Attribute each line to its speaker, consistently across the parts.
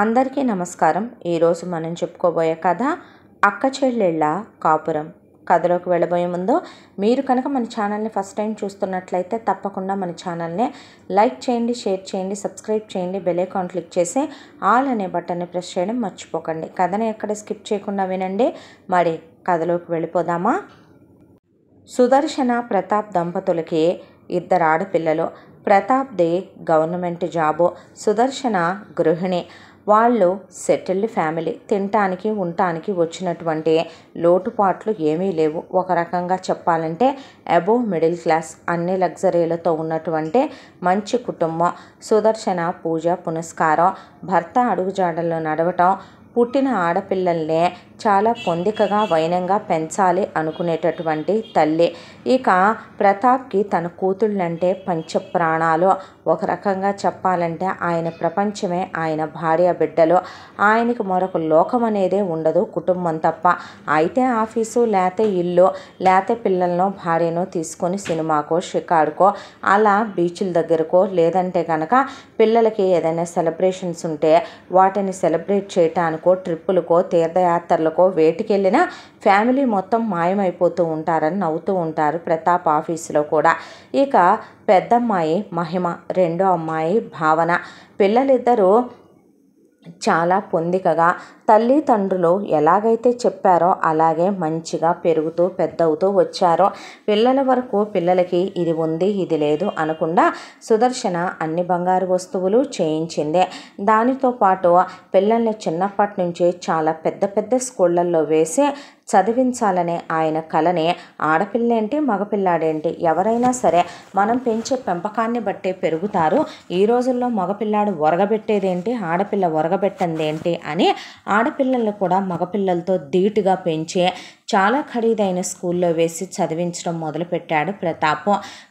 Speaker 1: అందరికీ నమస్కారం ఈరోజు మనం చెప్పుకోబోయే కథ అక్క చెల్లెళ్ళ కాపురం కథలోకి వెళ్ళబోయే ముందు మీరు కనుక మన ఛానల్ని ఫస్ట్ టైం చూస్తున్నట్లయితే తప్పకుండా మన ఛానల్ని లైక్ చేయండి షేర్ చేయండి సబ్స్క్రైబ్ చేయండి బెల్ ఐకాన్ క్లిక్ చేసి ఆల్ అనే బటన్ని ప్రెస్ చేయడం మర్చిపోకండి కథను ఎక్కడ స్కిప్ చేయకుండా వినండి మరి కథలోకి వెళ్ళిపోదామా సుదర్శన ప్రతాప్ దంపతులకి ఇద్దరు ఆడపిల్లలు ప్రతాప్ది గవర్నమెంట్ జాబు సుదర్శన గృహిణి వాళ్ళు సెటిల్డ్ ఫ్యామిలీ తినటానికి ఉండటానికి వచ్చినటువంటి లోటుపాట్లు ఏమీ లేవు ఒక రకంగా చెప్పాలంటే అబోవ్ మిడిల్ క్లాస్ అన్ని లగ్జరీలతో ఉన్నటువంటి మంచి కుటుంబం సుదర్శన పూజ పునస్కారం భర్త అడుగుజాడల్లో నడవటం పుట్టిన ఆడపిల్లల్నే చాలా పొందికగా వైనంగా పెంచాలి అనుకునేటటువంటి తల్లి ఇక ప్రతాప్కి తన కూతుళ్ళంటే పంచప్రాణాలు ఒక రకంగా చెప్పాలంటే ఆయన ప్రపంచమే ఆయన భార్య బిడ్డలు ఆయనకి మరొక లోకం అనేదే ఉండదు కుటుంబం తప్ప అయితే ఆఫీసు లేతే ఇల్లు లేతే పిల్లలను భార్యను తీసుకొని సినిమాకో షికార్కో అలా బీచ్ల దగ్గరకో లేదంటే కనుక పిల్లలకి ఏదైనా సెలబ్రేషన్స్ ఉంటే వాటిని సెలబ్రేట్ చేయటానికో ట్రిప్పులకో తీర్థయాత్రలు సెంటర్లకో వేటికెళ్ళినా ఫ్యామిలీ మొత్తం మాయమైపోతూ ఉంటారని నవ్వుతూ ఉంటారు ప్రతాప్ ఆఫీసులో కూడా ఇక పెద్దమ్మాయి మహిమ రెండో అమ్మాయి భావన పిల్లలిద్దరూ చాలా పొందికగా తల్లిదండ్రులు ఎలాగైతే చెప్పారో అలాగే మంచిగా పెరుగుతూ పెద్దవుతూ వచ్చారో పిల్లల వరకు పిల్లలకి ఇది ఉంది ఇది లేదు అనకుండా సుదర్శన అన్ని బంగారు వస్తువులు చేయించిందే దానితో పాటు పిల్లల్ని చిన్నప్పటి నుంచి చాలా పెద్ద పెద్ద స్కూళ్ళల్లో వేసి చదివించాలనే ఆయన కళని ఆడపిల్లేంటి మగపిల్లాడేంటి ఎవరైనా సరే మనం పెంచే పెంపకాన్ని బట్టి పెరుగుతారు ఈ రోజుల్లో మగపిల్లాడు ఒరగబెట్టేదేంటి ఆడపిల్ల ఒరగబెట్టందేంటి అని ఆడపిల్లలను కూడా మగపిల్లలతో ధీటుగా పెంచే చాలా ఖరీదైన స్కూల్లో వేసి చదివించడం మొదలుపెట్టాడు ప్రతాప్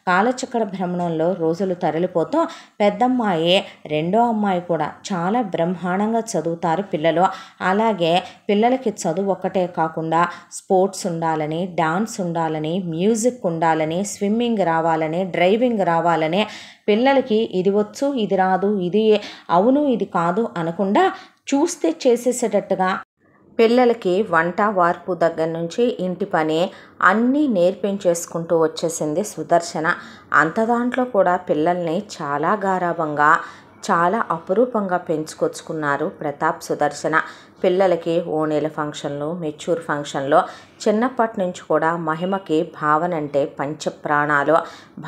Speaker 1: కాలచక్ర భ్రమణంలో రోజులు తరలిపోతూ పెద్దమ్మాయి రెండో అమ్మాయి కూడా చాలా బ్రహ్మాండంగా చదువుతారు పిల్లలు అలాగే పిల్లలకి చదువు ఒక్కటే కాకుండా స్పోర్ట్స్ ఉండాలని డాన్స్ ఉండాలని మ్యూజిక్ ఉండాలని స్విమ్మింగ్ రావాలని డ్రైవింగ్ రావాలని పిల్లలకి ఇది వచ్చు ఇది రాదు ఇది అవును ఇది కాదు అనకుండా చూస్తే చేసేసేటట్టుగా పిల్లలకి వంట వార్పు దగ్గర నుంచి ఇంటి పని అన్నీ నేర్పించేసుకుంటూ వచ్చేసింది సుదర్శన అంత దాంట్లో కూడా పిల్లల్ని చాలా గారాభంగా చాలా అపురూపంగా పెంచుకొచ్చుకున్నారు ప్రతాప్ సుదర్శన పిల్లలకి ఓణీల ఫంక్షన్లు మెచ్యూర్ ఫంక్షన్లో చిన్నప్పటి నుంచి కూడా మహిమకి భావన అంటే పంచప్రాణాలు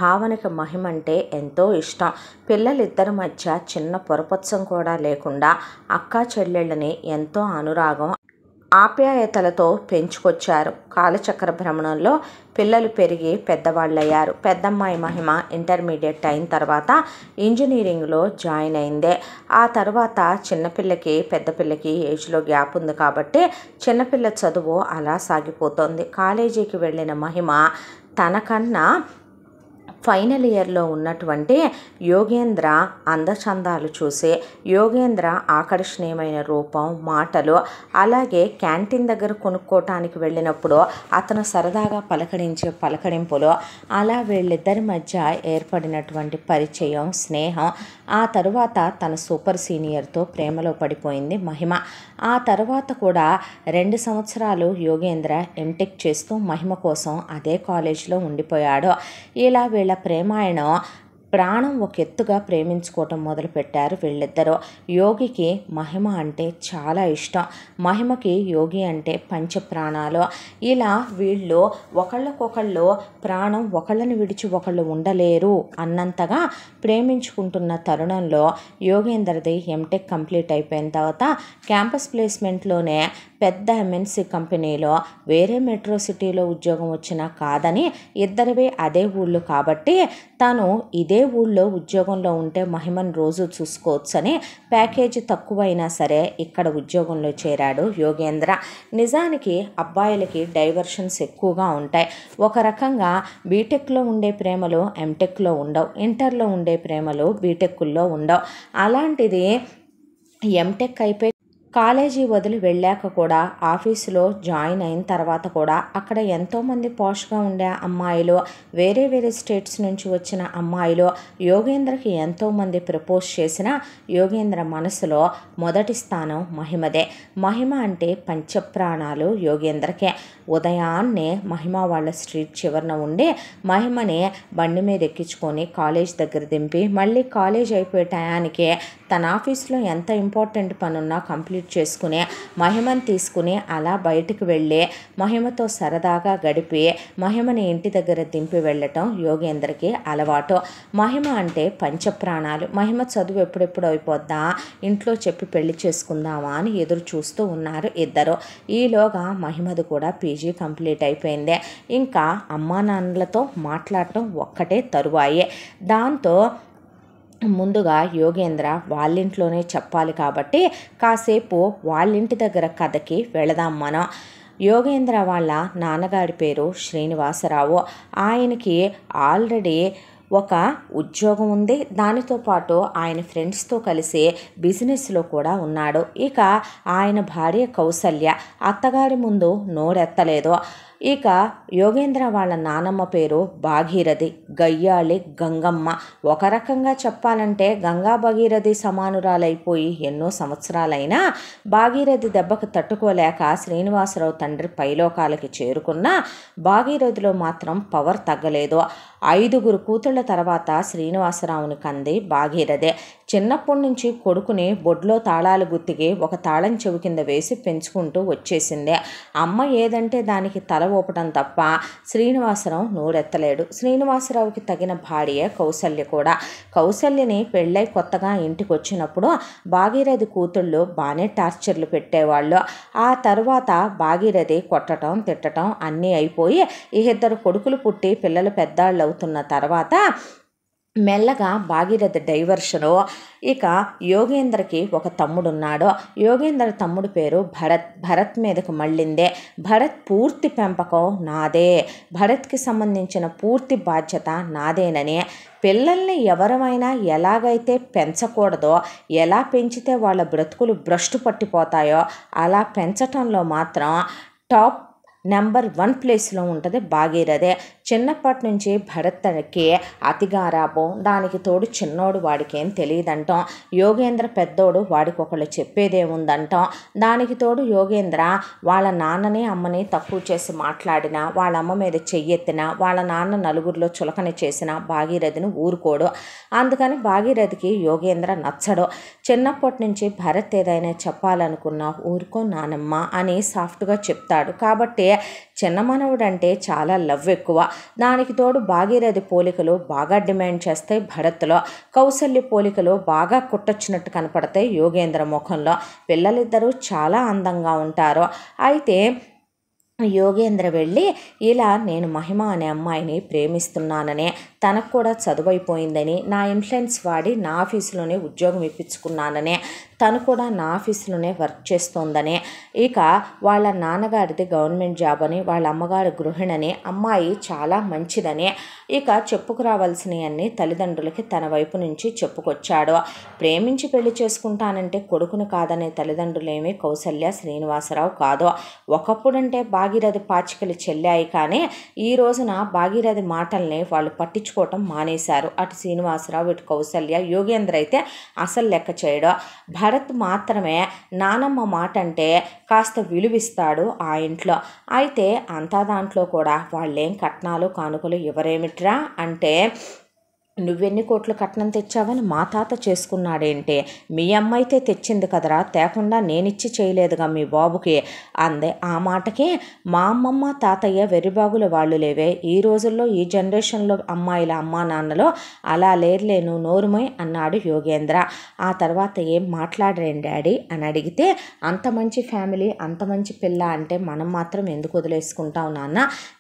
Speaker 1: భావనకి మహిమ అంటే ఎంతో ఇష్టం పిల్లలిద్దరి మధ్య చిన్న పొరపత్సం కూడా లేకుండా అక్కా చెల్లెళ్ళని ఎంతో అనురాగం ఆప్యాయతలతో పెంచుకొచ్చారు కాలచక్ర భ్రమణంలో పిల్లలు పెరిగి పెద్దవాళ్ళయ్యారు పెద్దమ్మాయి మహిమ ఇంటర్మీడియట్ అయిన తర్వాత ఇంజనీరింగ్లో జాయిన్ అయిందే ఆ తర్వాత చిన్నపిల్లకి పెద్దపిల్లకి ఏజ్లో గ్యాప్ ఉంది కాబట్టి చిన్నపిల్ల చదువు అలా సాగిపోతుంది కాలేజీకి వెళ్ళిన మహిమ తనకన్నా ఫైనల్ ఇయర్లో ఉన్నటువంటి యోగేంద్ర అందచందాలు చూసే యోగేంద్ర ఆకర్షణీయమైన రూపం మాటలు అలాగే క్యాంటీన్ దగ్గర కొనుక్కోవటానికి వెళ్ళినప్పుడు అతను సరదాగా పలకరించే పలకరింపులు అలా వీళ్ళిద్దరి మధ్య ఏర్పడినటువంటి పరిచయం స్నేహం ఆ తరువాత తన సూపర్ సీనియర్తో ప్రేమలో పడిపోయింది మహిమ ఆ తర్వాత కూడా రెండు సంవత్సరాలు యోగేంద్ర ఎంటెక్ చేస్తూ మహిమ కోసం అదే కాలేజీలో ఉండిపోయాడు ఇలా వీళ్ళ ప్రేమాయణం ప్రాణం ఒక ఎత్తుగా ప్రేమించుకోవటం మొదలుపెట్టారు వీళ్ళిద్దరూ యోగికి మహిమ అంటే చాలా ఇష్టం మహిమకి యోగి అంటే పంచ ప్రాణాలు ఇలా వీళ్ళు ఒకళ్ళకొకళ్ళు ప్రాణం ఒకళ్ళని విడిచి ఒకళ్ళు ఉండలేరు అన్నంతగా ప్రేమించుకుంటున్న తరుణంలో యోగేందర్ది ఎంటెక్ కంప్లీట్ అయిపోయిన తర్వాత క్యాంపస్ ప్లేస్మెంట్లోనే పెద్ద ఎంఎన్సీ కంపెనీలో వేరే మెట్రో సిటీలో ఉద్యోగం వచ్చినా కాదని ఇద్దరివే అదే ఊళ్ళు కాబట్టి తను ఇదే ఊళ్ళో ఉద్యోగంలో ఉంటే మహిమను రోజు చూసుకోవచ్చని ప్యాకేజీ తక్కువైనా సరే ఇక్కడ ఉద్యోగంలో చేరాడు యోగేంద్ర నిజానికి అబ్బాయిలకి డైవర్షన్స్ ఎక్కువగా ఉంటాయి ఒక రకంగా బీటెక్లో ఉండే ప్రేమలు ఎంటెక్లో ఉండవు ఇంటర్లో ఉండే ప్రేమలు బీటెక్కుల్లో ఉండవు అలాంటిది ఎంటెక్ అయిపోయి కాలేజీ వదిలి వెళ్ళాక కూడా ఆఫీసులో జాయిన్ అయిన తర్వాత కూడా అక్కడ ఎంతోమంది పోషగా ఉండే అమ్మాయిలు వేరే వేరే స్టేట్స్ నుంచి వచ్చిన అమ్మాయిలు యోగేంద్రకి ఎంతోమంది ప్రపోజ్ చేసిన యోగేంద్ర మనసులో మొదటి స్థానం మహిమదే మహిమ అంటే పంచప్రాణాలు యోగేంద్రకే ఉదయాన్నే మహిమ వాళ్ళ స్ట్రీట్ చివరన ఉండి మహిమని బండి మీద ఎక్కించుకొని కాలేజ్ దగ్గర దింపి మళ్ళీ కాలేజ్ అయిపోయే టయానికే తన ఆఫీస్లో ఎంత ఇంపార్టెంట్ పనున్నా కంప్లీట్ కంప్లీట్ చేసుకునే మహిమను తీసుకుని అలా బయటికి వెళ్ళి మహిమతో సరదాగా గడిపి మహిమని ఇంటి దగ్గర దింపి వెళ్ళటం యోగేంద్రకి అలవాటు మహిమ అంటే పంచప్రాణాలు మహిమ చదువు ఎప్పుడెప్పుడు అయిపోద్దా ఇంట్లో చెప్పి పెళ్లి చేసుకుందామా అని ఎదురు చూస్తూ ఉన్నారు ఇద్దరు ఈలోగా మహిమది కూడా పీజీ కంప్లీట్ అయిపోయింది ఇంకా అమ్మా నాన్నలతో మాట్లాడటం ఒక్కటే తరువాయే దాంతో ముందుగా యోగేంద్ర వాళ్ళింట్లోనే చెప్పాలి కాబట్టి కాసేపు వాళ్ళింటి దగ్గర కథకి వెళదాం మనం యోగేంద్ర వాళ్ళ నాన్నగారి పేరు శ్రీనివాసరావు ఆయనకి ఆల్రెడీ ఒక ఉద్యోగం ఉంది దానితో పాటు ఆయన ఫ్రెండ్స్తో కలిసి బిజినెస్లో కూడా ఉన్నాడు ఇక ఆయన భార్య కౌసల్య అత్తగారి ముందు నోరెత్తలేదు ఇక యోగేంద్ర వాళ్ళ నానమ్మ పేరు భాగీరథి గయ్యాళి గంగమ్మ ఒక రకంగా చెప్పాలంటే గంగా భగీరథి సమానురాలైపోయి ఎన్నో సంవత్సరాలైనా భాగీరథి దెబ్బకు తట్టుకోలేక శ్రీనివాసరావు తండ్రి పైలోకాలకి చేరుకున్న భాగీరథిలో మాత్రం పవర్ తగ్గలేదు ఐదుగురు కూతుళ్ళ తర్వాత శ్రీనివాసరావుని కంది భాగీరథే చిన్నప్పటి నుంచి కొడుకుని బొడ్లో తాళాలు గుత్తికి ఒక తాళం చెవి కింద వేసి పెంచుకుంటూ వచ్చేసింది అమ్మ ఏదంటే దానికి తల ఊపటం తప్ప శ్రీనివాసరావు నోరెత్తలేడు శ్రీనివాసరావుకి తగిన భార్య కౌశల్య కూడా కౌసల్యని పెళ్ళై కొత్తగా ఇంటికి వచ్చినప్పుడు భాగీరథి కూతుళ్ళు బాగానే టార్చర్లు పెట్టేవాళ్ళు ఆ తర్వాత భాగీరథి కొట్టడం తిట్టడం అన్నీ అయిపోయి ఈ ఇద్దరు కొడుకులు పుట్టి పిల్లలు పెద్దాళ్ళు అవుతున్న తర్వాత మెల్లగా భాగీరథ డైవర్షను ఇక యోగేంద్రకి ఒక తమ్ముడున్నాడు యోగేంద్ర తమ్ముడు పేరు భరత్ భరత్ మీదకు మళ్ళిందే భరత్ పూర్తి పెంపకం నాదే భరత్కి సంబంధించిన పూర్తి బాధ్యత నాదేనని పిల్లల్ని ఎవరమైనా ఎలాగైతే పెంచకూడదో ఎలా పెంచితే వాళ్ళ బ్రతుకులు భ్రష్టు పట్టిపోతాయో అలా పెంచటంలో మాత్రం టాప్ నెంబర్ వన్ ప్లేస్లో ఉంటుంది భాగీరథే చిన్నప్పటి నుంచి భరత్ తనకి అతిగారాపం దానికి తోడు చిన్నోడు వాడికేం తెలియదంటాం యోగేంద్ర పెద్దోడు వాడికి ఒకళ్ళు చెప్పేదే ఉందంటాం దానికి తోడు యోగేంద్ర వాళ్ళ నాన్నని అమ్మని తక్కువ చేసి మాట్లాడినా వాళ్ళ అమ్మ మీద చెయ్యెత్తిన వాళ్ళ నాన్న నలుగురిలో చులకన చేసిన భాగీరథిని ఊరుకోడు అందుకని భాగీరథికి యోగేంద్ర నచ్చడు చిన్నప్పటి నుంచి భరత్ ఏదైనా చెప్పాలనుకున్నా ఊరుకో నానమ్మ అని సాఫ్ట్గా చెప్తాడు కాబట్టి చిన్న మనవుడంటే చాలా లవ్ ఎక్కువ దానికి తోడు భాగీరథి పోలికలు బాగా డిమాండ్ చేస్తాయి భరత్లో కౌసల్య పోలికలు బాగా కుట్టొచ్చినట్టు కనపడతాయి యోగేంద్ర ముఖంలో పిల్లలిద్దరూ చాలా అందంగా ఉంటారు అయితే యోగేంద్ర వెళ్ళి ఇలా నేను మహిమ అనే అమ్మాయిని ప్రేమిస్తున్నాననే తనకు కూడా చదువైపోయిందని నా ఇన్ఫ్లుయెన్స్ వాడి నా ఆఫీసులోనే ఉద్యోగం ఇప్పించుకున్నాననే తను కూడా నా ఆఫీస్లోనే వర్క్ చేస్తోందని ఇక వాళ్ళ నాన్నగారిది గవర్నమెంట్ జాబ్ అని వాళ్ళ అమ్మగారి గృహిణని అమ్మాయి చాలా మంచిదని ఇక అన్ని తల్లిదండ్రులకి తన వైపు నుంచి చెప్పుకొచ్చాడు ప్రేమించి పెళ్లి చేసుకుంటానంటే కొడుకును కాదనే తల్లిదండ్రులేమీ కౌసల్య శ్రీనివాసరావు కాదు ఒకప్పుడంటే భాగీరథి పాచికలు చెల్లాయి కానీ ఈ రోజున భాగీరథి మాటల్ని వాళ్ళు పట్టించుకోవటం మానేశారు అటు శ్రీనివాసరావు ఇటు కౌసల్య యోగేంద్ర అయితే అసలు లెక్క చేయడం భరత్ మాత్రమే నానమ్మ మాట అంటే కాస్త విలువిస్తాడు ఆ ఇంట్లో అయితే అంతా దాంట్లో కూడా వాళ్ళేం కట్నాలు కానుకలు ఇవ్వరేమిట్రా అంటే నువ్వెన్ని కోట్లు కట్నం తెచ్చావని మా తాత చేసుకున్నాడేంటే మీ అయితే తెచ్చింది కదరా తేకుండా నేనిచ్చి చేయలేదుగా మీ బాబుకి అందే ఆ మాటకే మా అమ్మమ్మ తాతయ్య వెరిబాగుల వాళ్ళు లేవే ఈ రోజుల్లో ఈ జనరేషన్లో అమ్మాయిల అమ్మా నాన్నలో అలా లేర్లేను నోరుమై అన్నాడు యోగేంద్ర ఆ తర్వాత ఏం మాట్లాడరేం డాడీ అని అడిగితే అంత మంచి ఫ్యామిలీ అంత మంచి పిల్ల అంటే మనం మాత్రం ఎందుకు వదిలేసుకుంటాం నాన్న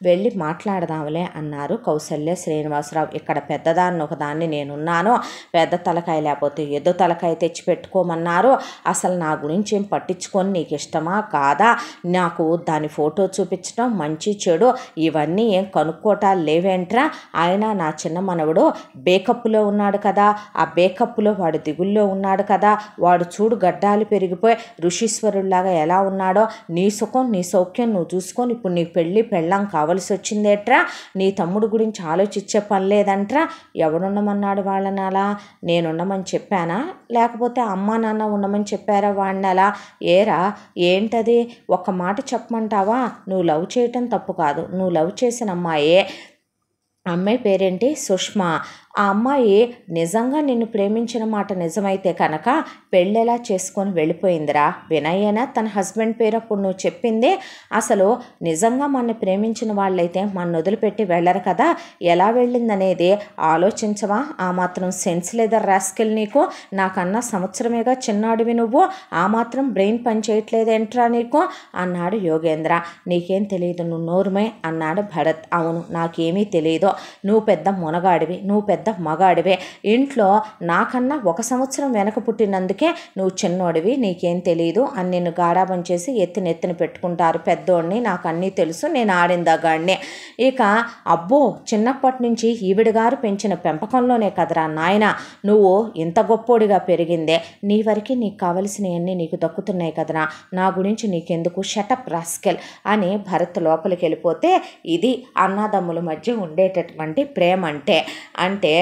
Speaker 1: వెళ్ళి మాట్లాడదాంలే అన్నారు కౌశల్య శ్రీనివాసరావు ఇక్కడ పెద్దదాన్న ఒకదాన్ని నేనున్నాను పెద్ద తలకాయ లేకపోతే ఏదో తలకాయ తెచ్చి పెట్టుకోమన్నారు అసలు నా గురించి ఏం పట్టించుకొని నీకు ఇష్టమా కాదా నాకు దాని ఫోటో చూపించడం మంచి చెడు ఇవన్నీ ఏం కనుక్కోటాలు లేవేంట్రా ఆయన నా చిన్న మనవడు బేకప్పులో ఉన్నాడు కదా ఆ బేకప్పులో వాడు దిగుల్లో ఉన్నాడు కదా వాడు చూడు గడ్డాలు పెరిగిపోయి ఋషీశ్వరుడిలాగా ఎలా ఉన్నాడో నీ సుఖం నీ సౌఖ్యం నువ్వు చూసుకొని ఇప్పుడు నీ పెళ్ళి పెళ్ళం కావలసి వచ్చిందేట్రా నీ తమ్ముడు గురించి ఆలోచించే పని లేదంట్రా ఎవరు ఎవరుండమన్నాడు వాళ్ళని అలా నేనుండమని చెప్పానా లేకపోతే అమ్మ నాన్న ఉండమని చెప్పారా వాడిని అలా ఏరా ఏంటది ఒక మాట చెప్పమంటావా నువ్వు లవ్ చేయటం తప్పు కాదు నువ్వు లవ్ చేసిన అమ్మాయే అమ్మాయి పేరేంటి సుష్మా ఆ అమ్మాయి నిజంగా నిన్ను ప్రేమించిన మాట నిజమైతే కనుక పెళ్ళెలా చేసుకొని వెళ్ళిపోయిందిరా వినయ్యేనా తన హస్బెండ్ పేరు అప్పుడు నువ్వు చెప్పిందే అసలు నిజంగా మన ప్రేమించిన వాళ్ళైతే మన వదిలిపెట్టి వెళ్ళరు కదా ఎలా వెళ్ళిందనేది ఆలోచించవా ఆ మాత్రం సెన్స్ లేదా రాస్కెల్ నీకు నాకన్నా సంవత్సరమేగా చిన్నాడివి నువ్వు ఆ మాత్రం బ్రెయిన్ పనిచేయట్లేదేంట్రా నీకు అన్నాడు యోగేంద్ర నీకేం తెలియదు నువ్వు నోరుమే అన్నాడు భరత్ అవును నాకేమీ తెలియదు నువ్వు పెద్ద మునగాడివి నువ్వు పెద్ద పెద్ద మగాడివే ఇంట్లో నాకన్నా ఒక సంవత్సరం వెనక పుట్టినందుకే నువ్వు చిన్నోడివి నీకేం తెలియదు అని నిన్ను గాడాబం చేసి ఎత్తిన ఎత్తిన పెట్టుకుంటారు పెద్దోడిని నాకు అన్నీ తెలుసు నేను ఆడిందాగాడిని ఇక అబ్బో చిన్నప్పటి నుంచి ఈవిడ గారు పెంచిన పెంపకంలోనే కదరా నాయన నువ్వు ఇంత గొప్పోడిగా పెరిగిందే నీ వరకు నీకు కావలసినవన్నీ నీకు దక్కుతున్నాయి కదరా నా గురించి నీకెందుకు షటప్ రాస్కెల్ అని భరత్ లోపలికి వెళ్ళిపోతే ఇది అన్నదమ్ముల మధ్య ఉండేటటువంటి ప్రేమ అంటే అంటే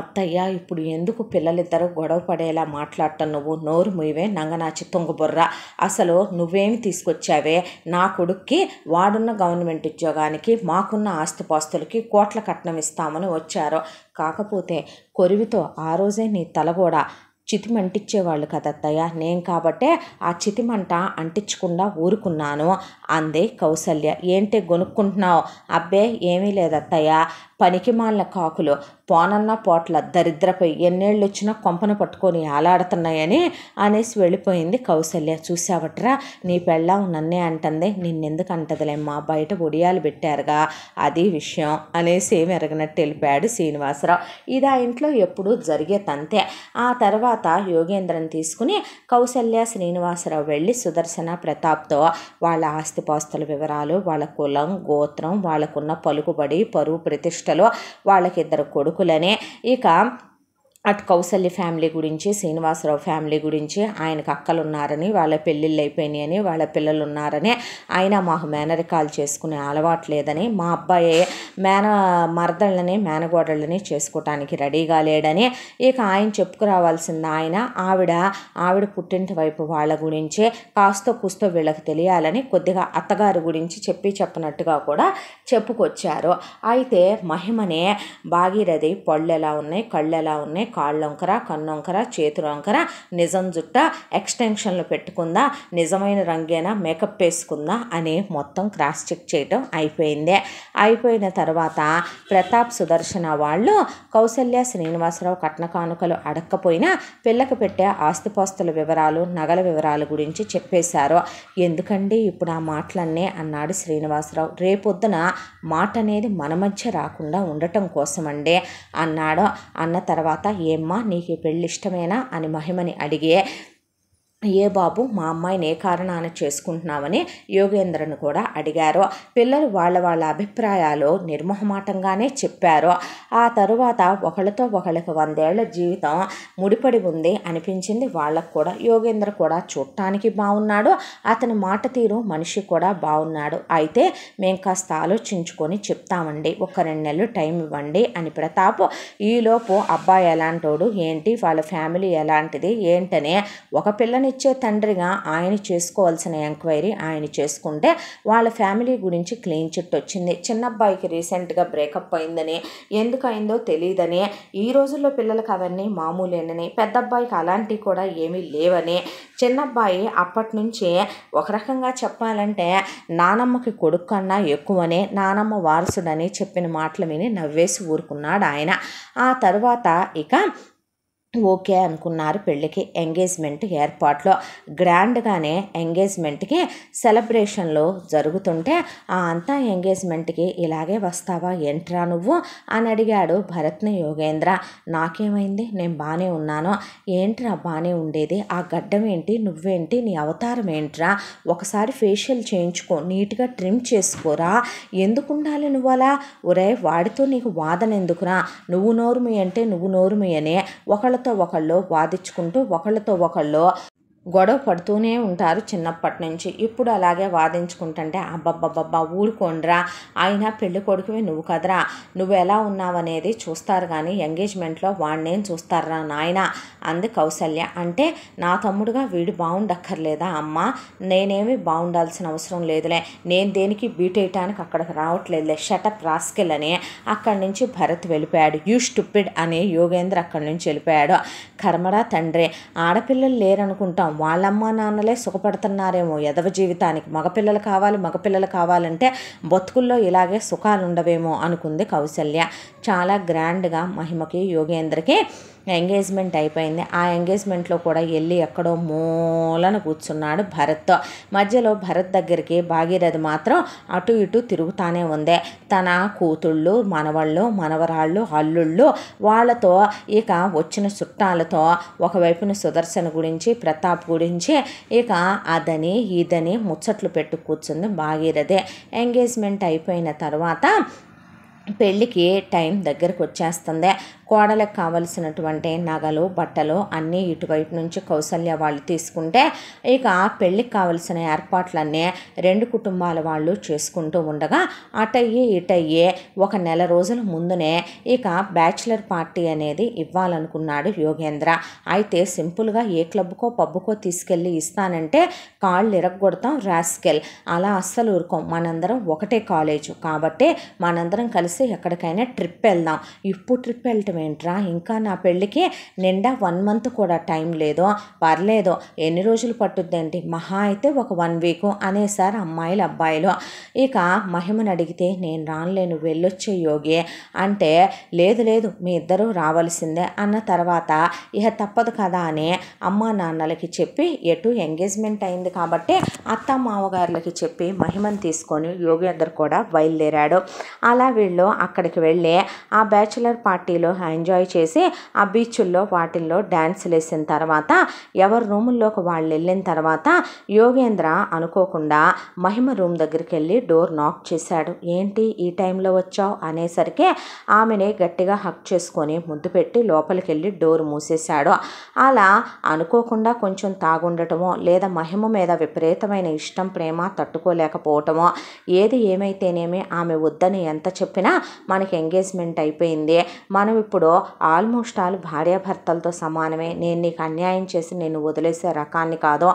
Speaker 1: అత్తయ్య ఇప్పుడు ఎందుకు పిల్లలిద్దరూ గొడవ పడేలా మాట్లాడటం నువ్వు నోరు ముయివే నంగనాచి తొంగబుర్ర అసలు నువ్వేమి తీసుకొచ్చావే నా కొడుక్కి వాడున్న గవర్నమెంట్ ఉద్యోగానికి మాకున్న ఆస్తిపాస్తులకి కోట్ల కట్నం ఇస్తామని వచ్చారు కాకపోతే కొరివితో ఆ రోజే నీ తలగోడ చితిమ అంటించేవాళ్ళు కదత్తయ్య నేను కాబట్టే ఆ చితిమంట అంటించకుండా ఊరుకున్నాను అంది కౌసల్య ఏంటి కొనుక్కుంటున్నావు అబ్బే ఏమీ లేదత్తయ్య పనికిమాలిన కాకులు పోనన్న పోట్ల దరిద్రపై ఎన్నేళ్ళొచ్చినా కొంపను పట్టుకొని ఆలాడుతున్నాయని అనేసి వెళ్ళిపోయింది కౌశల్య చూసావట్రా నీ పెళ్ళాం నన్నే అంటుంది నిన్నెందుకు అంటదిలేమ్మా బయట ఒడియాలు పెట్టారుగా అది విషయం అనేసి ఏమి ఎరగనట్టు తెలిపాడు శ్రీనివాసరావు ఇది ఆ ఇంట్లో ఎప్పుడూ జరిగే తంతే ఆ తర్వాత యోగేంద్రని తీసుకుని కౌశల్య శ్రీనివాసరావు వెళ్ళి సుదర్శన ప్రతాప్తో వాళ్ళ ఆస్తిపాస్తుల వివరాలు వాళ్ళ కులం గోత్రం వాళ్ళకున్న పలుకుబడి పరువు ప్రతిష్టలు వాళ్ళకిద్దరు కొడుకు ಗೋಕುಲನೇ ಇಕ అటు కౌసల్య ఫ్యామిలీ గురించి శ్రీనివాసరావు ఫ్యామిలీ గురించి ఆయనకు అక్కలు ఉన్నారని వాళ్ళ పెళ్ళిళ్ళు అయిపోయినాయని వాళ్ళ పిల్లలు ఉన్నారని ఆయన మాకు మేనరికాలు చేసుకునే అలవాటు లేదని మా అబ్బాయి మేన మరదళ్ళని మేనగోడళ్ళని చేసుకోవటానికి రెడీగా లేడని ఇక ఆయన చెప్పుకురావాల్సింది ఆయన ఆవిడ ఆవిడ పుట్టింటి వైపు వాళ్ళ గురించి కాస్తో కూస్తో వీళ్ళకి తెలియాలని కొద్దిగా అత్తగారి గురించి చెప్పి చెప్పినట్టుగా కూడా చెప్పుకొచ్చారు అయితే మహిమనే భాగీరథి పళ్ళు ఎలా ఉన్నాయి కళ్ళు ఎలా ఉన్నాయి కాళ్ళొంకర కన్నొంకర చేతులొంకర నిజం జుట్ట ఎక్స్టెన్షన్లు పెట్టుకుందా నిజమైన రంగేనా మేకప్ వేసుకుందా అని మొత్తం క్రాస్ చెక్ చేయటం అయిపోయిందే అయిపోయిన తర్వాత ప్రతాప్ సుదర్శన వాళ్ళు కౌశల్య శ్రీనివాసరావు కట్న కానుకలు అడక్కపోయినా పిల్లకి పెట్టే ఆస్తిపాస్తుల వివరాలు నగల వివరాల గురించి చెప్పేశారు ఎందుకండి ఇప్పుడు ఆ మాటలన్నీ అన్నాడు శ్రీనివాసరావు రేపొద్దున మాట అనేది మన మధ్య రాకుండా ఉండటం కోసమండి అన్నాడు అన్న తర్వాత ఏమ్మా నీకు పెళ్ళి ఇష్టమేనా అని మహిమని అడిగే ఏ బాబు మా అమ్మాయిని ఏ కారణాన చేసుకుంటున్నామని యోగేంద్రను కూడా అడిగారు పిల్లలు వాళ్ళ వాళ్ళ అభిప్రాయాలు నిర్మోహమాటంగానే చెప్పారు ఆ తరువాత ఒకళ్ళతో ఒకళ్ళకి వందేళ్ల జీవితం ముడిపడి ఉంది అనిపించింది వాళ్ళకు కూడా యోగేంద్ర కూడా చూడటానికి బాగున్నాడు అతని మాట తీరు మనిషి కూడా బాగున్నాడు అయితే మేము కాస్త ఆలోచించుకొని చెప్తామండి ఒక రెండు నెలలు టైం ఇవ్వండి అని ప్రతాప్ ఈలోపు అబ్బాయి ఎలాంటోడు ఏంటి వాళ్ళ ఫ్యామిలీ ఎలాంటిది ఏంటనే ఒక పిల్లని ఇచ్చే తండ్రిగా ఆయన చేసుకోవాల్సిన ఎంక్వైరీ ఆయన చేసుకుంటే వాళ్ళ ఫ్యామిలీ గురించి క్లీన్ చిట్ వచ్చింది చిన్న అబ్బాయికి రీసెంట్గా బ్రేకప్ అయిందని ఎందుకు అయిందో తెలియదని ఈ రోజుల్లో పిల్లలకు అవన్నీ మామూలేనని పెద్ద అబ్బాయికి అలాంటివి కూడా ఏమీ లేవని చిన్న అబ్బాయి అప్పటి నుంచి ఒక రకంగా చెప్పాలంటే నానమ్మకి కొడుకు కన్నా ఎక్కువని నానమ్మ వారసుడని చెప్పిన మాటలు విని నవ్వేసి ఊరుకున్నాడు ఆయన ఆ తర్వాత ఇక ఓకే అనుకున్నారు పెళ్ళికి ఎంగేజ్మెంట్ ఏర్పాట్లో గ్రాండ్గానే ఎంగేజ్మెంట్కి సెలబ్రేషన్లో జరుగుతుంటే ఆ అంతా ఎంగేజ్మెంట్కి ఇలాగే వస్తావా ఏంట్రా నువ్వు అని అడిగాడు భరత్ని యోగేంద్ర నాకేమైంది నేను బాగానే ఉన్నాను ఏంట్రా బాగానే ఉండేది ఆ గడ్డం ఏంటి నువ్వేంటి నీ అవతారం ఏంట్రా ఒకసారి ఫేషియల్ చేయించుకో నీట్గా ట్రిమ్ చేసుకోరా ఎందుకు ఉండాలి నువ్వు అలా ఒరే వాడితో నీకు వాదన ఎందుకురా నువ్వు నోరుమి అంటే నువ్వు నోరుమి అనే ఒకళ్ళు ఒకళ్ళతో ఒకళ్ళు వాదించుకుంటూ ఒకళ్ళతో ఒకళ్ళు గొడవ పడుతూనే ఉంటారు చిన్నప్పటి నుంచి ఇప్పుడు అలాగే వాదించుకుంటుంటే అబ్బబ్బబ్బబ్బా ఊరుకోండ్రా ఆయన పెళ్లి కొడుకువి నువ్వు కదరా నువ్వు ఎలా ఉన్నావనేది చూస్తారు కానీ ఎంగేజ్మెంట్లో వాడినేం చూస్తారా నాయన అంది కౌసల్య అంటే నా తమ్ముడుగా వీడు బాగుండక్కర్లేదా అమ్మ నేనేమి బాగుండాల్సిన అవసరం లేదులే నేను దేనికి బీట్ వేయటానికి అక్కడికి రావట్లేదులే షటప్ రాసుకెళ్ళని అక్కడి నుంచి భరత్ వెళ్ళిపోయాడు యూ స్టూపిడ్ అనే యోగేంద్ర అక్కడి నుంచి వెళ్ళిపోయాడు కర్మరా తండ్రి ఆడపిల్లలు లేరనుకుంటాం వాళ్ళమ్మ నాన్నలే సుఖపడుతున్నారేమో ఎదవ జీవితానికి మగపిల్లలు కావాలి మగపిల్లలు కావాలంటే బతుకుల్లో ఇలాగే సుఖాలు ఉండవేమో అనుకుంది కౌశల్య చాలా గ్రాండ్గా మహిమకి యోగేంద్రకి ఎంగేజ్మెంట్ అయిపోయింది ఆ ఎంగేజ్మెంట్లో కూడా వెళ్ళి ఎక్కడో మూలన కూర్చున్నాడు భరత్తో మధ్యలో భరత్ దగ్గరికి భాగీరథి మాత్రం అటు ఇటు తిరుగుతానే ఉంది తన కూతుళ్ళు మనవళ్ళు మనవరాళ్ళు అల్లుళ్ళు వాళ్ళతో ఇక వచ్చిన చుట్టాలతో ఒకవైపున సుదర్శన గురించి ప్రతాప్ గురించి ఇక అదని ఇదని ముచ్చట్లు పెట్టు కూర్చుంది భాగీరథే ఎంగేజ్మెంట్ అయిపోయిన తర్వాత పెళ్ళికి టైం దగ్గరకు వచ్చేస్తుంది కోడలకు కావలసినటువంటి నగలు బట్టలు అన్నీ ఇటువైపు నుంచి కౌసల్య వాళ్ళు తీసుకుంటే ఇక పెళ్ళికి కావలసిన ఏర్పాట్లన్నీ రెండు కుటుంబాల వాళ్ళు చేసుకుంటూ ఉండగా అటయ్యి ఇటయ్యి ఒక నెల రోజుల ముందునే ఇక బ్యాచిలర్ పార్టీ అనేది ఇవ్వాలనుకున్నాడు యోగేంద్ర అయితే సింపుల్గా ఏ క్లబ్కో పబ్బుకో తీసుకెళ్ళి ఇస్తానంటే కాళ్ళు ఇరగొడతాం రాస్కెల్ అలా అస్సలు ఊరుకోం మనందరం ఒకటే కాలేజు కాబట్టి మనందరం కలిసి కలిసి ఎక్కడికైనా ట్రిప్ వెళ్దాం ఇప్పుడు ట్రిప్ వెళ్ళటం ఏంట్రా ఇంకా నా పెళ్ళికి నిండా వన్ మంత్ కూడా టైం లేదో పర్లేదో ఎన్ని రోజులు పట్టుద్దండి మహా అయితే ఒక వన్ వీక్ అనేసారు అమ్మాయిలు అబ్బాయిలు ఇక మహిమను అడిగితే నేను రానులేను వెళ్ళొచ్చే యోగి అంటే లేదు లేదు మీ ఇద్దరూ రావాల్సిందే అన్న తర్వాత ఇక తప్పదు కదా అని అమ్మా నాన్నలకి చెప్పి ఎటు ఎంగేజ్మెంట్ అయింది కాబట్టి అత్త మామగారులకి చెప్పి మహిమను తీసుకొని యోగి అద్దరు కూడా బయలుదేరాడు అలా వీళ్ళు వీకెండ్లో అక్కడికి వెళ్ళి ఆ బ్యాచులర్ పార్టీలో ఎంజాయ్ చేసి ఆ బీచ్ల్లో వాటిల్లో డ్యాన్సులు వేసిన తర్వాత ఎవరి రూముల్లోకి వాళ్ళు వెళ్ళిన తర్వాత యోగేంద్ర అనుకోకుండా మహిమ రూమ్ దగ్గరికి వెళ్ళి డోర్ నాక్ చేశాడు ఏంటి ఈ టైంలో వచ్చావు అనేసరికి ఆమెని గట్టిగా హక్ చేసుకొని ముద్దు పెట్టి లోపలికి వెళ్ళి డోర్ మూసేశాడు అలా అనుకోకుండా కొంచెం తాగుండటమో లేదా మహిమ మీద విపరీతమైన ఇష్టం ప్రేమ తట్టుకోలేకపోవటమో ఏది ఏమైతేనేమి ఆమె వద్దని ఎంత చెప్పినా కదా మనకి ఎంగేజ్మెంట్ అయిపోయింది మనం ఇప్పుడు ఆల్మోస్ట్ ఆల్ భార్యాభర్తలతో సమానమే నేను నీకు అన్యాయం చేసి నేను వదిలేసే రకాన్ని కాదు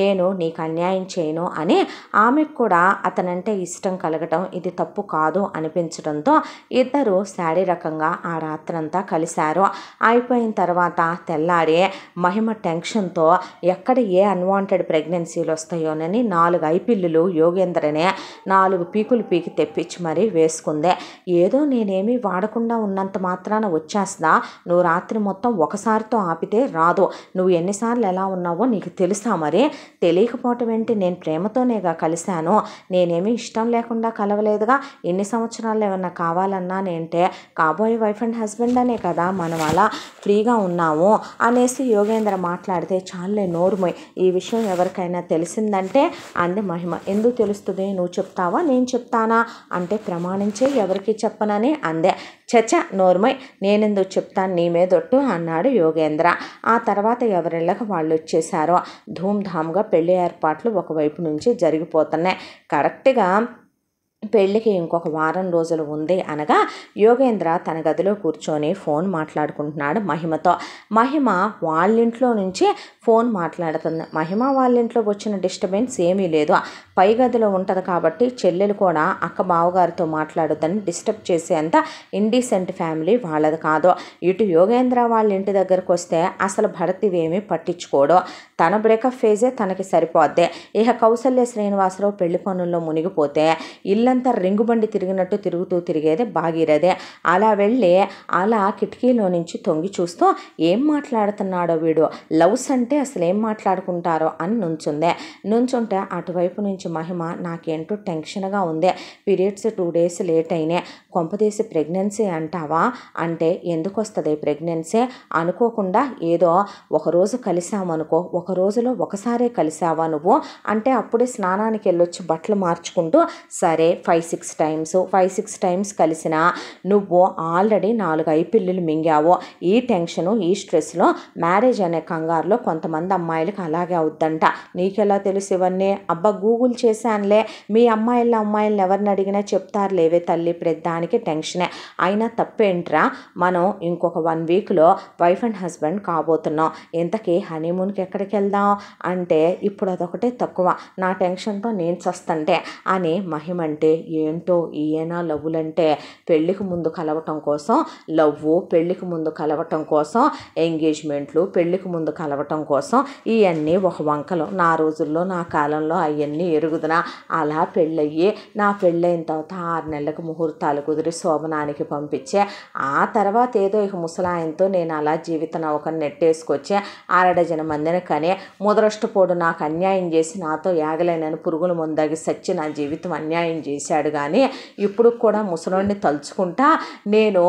Speaker 1: నేను నీకు అన్యాయం చేయను అని ఆమెకు కూడా అతనంటే ఇష్టం కలగటం ఇది తప్పు కాదు అనిపించడంతో ఇద్దరు శారీరకంగా ఆ రాత్రంతా కలిశారు అయిపోయిన తర్వాత తెల్లారి మహిమ టెన్షన్తో ఎక్కడ ఏ అన్వాంటెడ్ ప్రెగ్నెన్సీలు వస్తాయోనని నాలుగు ఐపిల్లులు యోగేంద్రనే నాలుగు పీకులు పీకి తెప్పించి మరీ వేసుకుంది ఏదో నేనేమీ వాడకుండా ఉన్నంత మాత్రాన వచ్చేస్తా నువ్వు రాత్రి మొత్తం ఒకసారితో ఆపితే రాదు నువ్వు ఎన్నిసార్లు ఎలా ఉన్నావో నీకు తెలుసా మరి తెలియకపోవటం ఏంటి నేను ప్రేమతోనేగా కలిశాను నేనేమీ ఇష్టం లేకుండా కలవలేదుగా ఎన్ని సంవత్సరాలు ఏమన్నా కావాలన్నానంటే కాబోయే వైఫ్ అండ్ హస్బెండ్ అనే కదా మనం అలా ఫ్రీగా ఉన్నాము అనేసి యోగేంద్ర మాట్లాడితే చాలే నోరుమై ఈ విషయం ఎవరికైనా తెలిసిందంటే అంది మహిమ ఎందుకు తెలుస్తుంది నువ్వు చెప్తావా నేను చెప్తానా అంటే ప్రమాణించే ఎవరికి చెప్పననే అందే చచ నోర్మై నేనెందుకు చెప్తాను నీ మీదొట్టు అన్నాడు యోగేంద్ర ఆ తర్వాత ఎవరిళ్ళకి వాళ్ళు వచ్చేసారో ధూమ్ధామ్గా పెళ్లి ఏర్పాట్లు ఒకవైపు నుంచి జరిగిపోతున్నాయి కరెక్ట్గా పెళ్లికి ఇంకొక వారం రోజులు ఉంది అనగా యోగేంద్ర తన గదిలో కూర్చొని ఫోన్ మాట్లాడుకుంటున్నాడు మహిమతో మహిమ వాళ్ళింట్లో నుంచే ఫోన్ మాట్లాడుతుంది మహిమ వాళ్ళింట్లోకి వచ్చిన డిస్టర్బెన్స్ ఏమీ లేదు పై గదిలో ఉంటుంది కాబట్టి చెల్లెలు కూడా అక్క బావగారితో మాట్లాడొద్దని డిస్టర్బ్ చేసేంత ఇండిసెంట్ ఫ్యామిలీ వాళ్ళది కాదు ఇటు యోగేంద్ర వాళ్ళ ఇంటి దగ్గరకు వస్తే అసలు భరతివేమీ పట్టించుకోడు తన బ్రేకప్ ఫేజే తనకి సరిపోద్ది ఇక కౌసల్య శ్రీనివాసరావు పెళ్లి పనుల్లో మునిగిపోతే ఇల్లంతా రింగుబండి తిరిగినట్టు తిరుగుతూ తిరిగేది భాగీరథే అలా వెళ్ళి అలా కిటికీలో నుంచి తొంగి చూస్తూ ఏం మాట్లాడుతున్నాడో వీడు లవ్స్ అంటే అసలు ఏం మాట్లాడుకుంటారో అని నుంచుందే నుంచుంటే అటువైపు నుంచి గురించి మహిమ నాకేంటో టెన్షన్గా ఉంది పీరియడ్స్ టూ డేస్ లేట్ అయినాయి కొంపదీసి ప్రెగ్నెన్సీ అంటావా అంటే ఎందుకు వస్తుంది ప్రెగ్నెన్సీ అనుకోకుండా ఏదో ఒకరోజు కలిసామనుకో ఒక రోజులో ఒకసారే కలిసావా నువ్వు అంటే అప్పుడే స్నానానికి వెళ్ళొచ్చి బట్టలు మార్చుకుంటూ సరే five six times five six times కలిసినా నువ్వు ఆల్రెడీ నాలుగు ఐపిల్లులు మింగావు ఈ టెన్షను ఈ స్ట్రెస్లో మ్యారేజ్ అనే కంగారులో కొంతమంది అమ్మాయిలకు అలాగే అవుద్దంట నీకెలా తెలుసు ఇవన్నీ అబ్బా గూగుల్ తప్పులు చేశానులే మీ అమ్మాయిల అమ్మాయిలను ఎవరిని అడిగినా చెప్తారు లేవే తల్లి పెద్దానికి టెన్షనే అయినా తప్పేంట్రా మనం ఇంకొక వన్ వీక్లో వైఫ్ అండ్ హస్బెండ్ కాబోతున్నాం ఇంతకీ హనీమూన్కి ఎక్కడికి వెళ్దాం అంటే ఇప్పుడు అదొకటే తక్కువ నా టెన్షన్తో నేను చస్తంటే అని మహిమంటే ఏంటో ఈయన లవ్వులంటే పెళ్ళికి ముందు కలవటం కోసం లవ్వు పెళ్ళికి ముందు కలవటం కోసం ఎంగేజ్మెంట్లు పెళ్ళికి ముందు కలవటం కోసం ఇవన్నీ ఒక వంకలు నా రోజుల్లో నా కాలంలో అవన్నీ పెరుగుదన అలా పెళ్ళయ్యి నా పెళ్ళైన తర్వాత ఆరు నెలలకు ముహూర్తాలు కుదిరి శోభనానికి పంపించే ఆ తర్వాత ఏదో ఇక ముసలాయనతో నేను అలా జీవితం నౌకను నెట్టేసుకొచ్చే ఆరడజన మందిని కానీ ముదరష్టపోడు నాకు అన్యాయం చేసి నాతో ఏగలేనని పురుగుల ముందాగి సచ్చి నా జీవితం అన్యాయం చేశాడు కానీ ఇప్పుడు కూడా ముసలోడిని తలుచుకుంటా నేను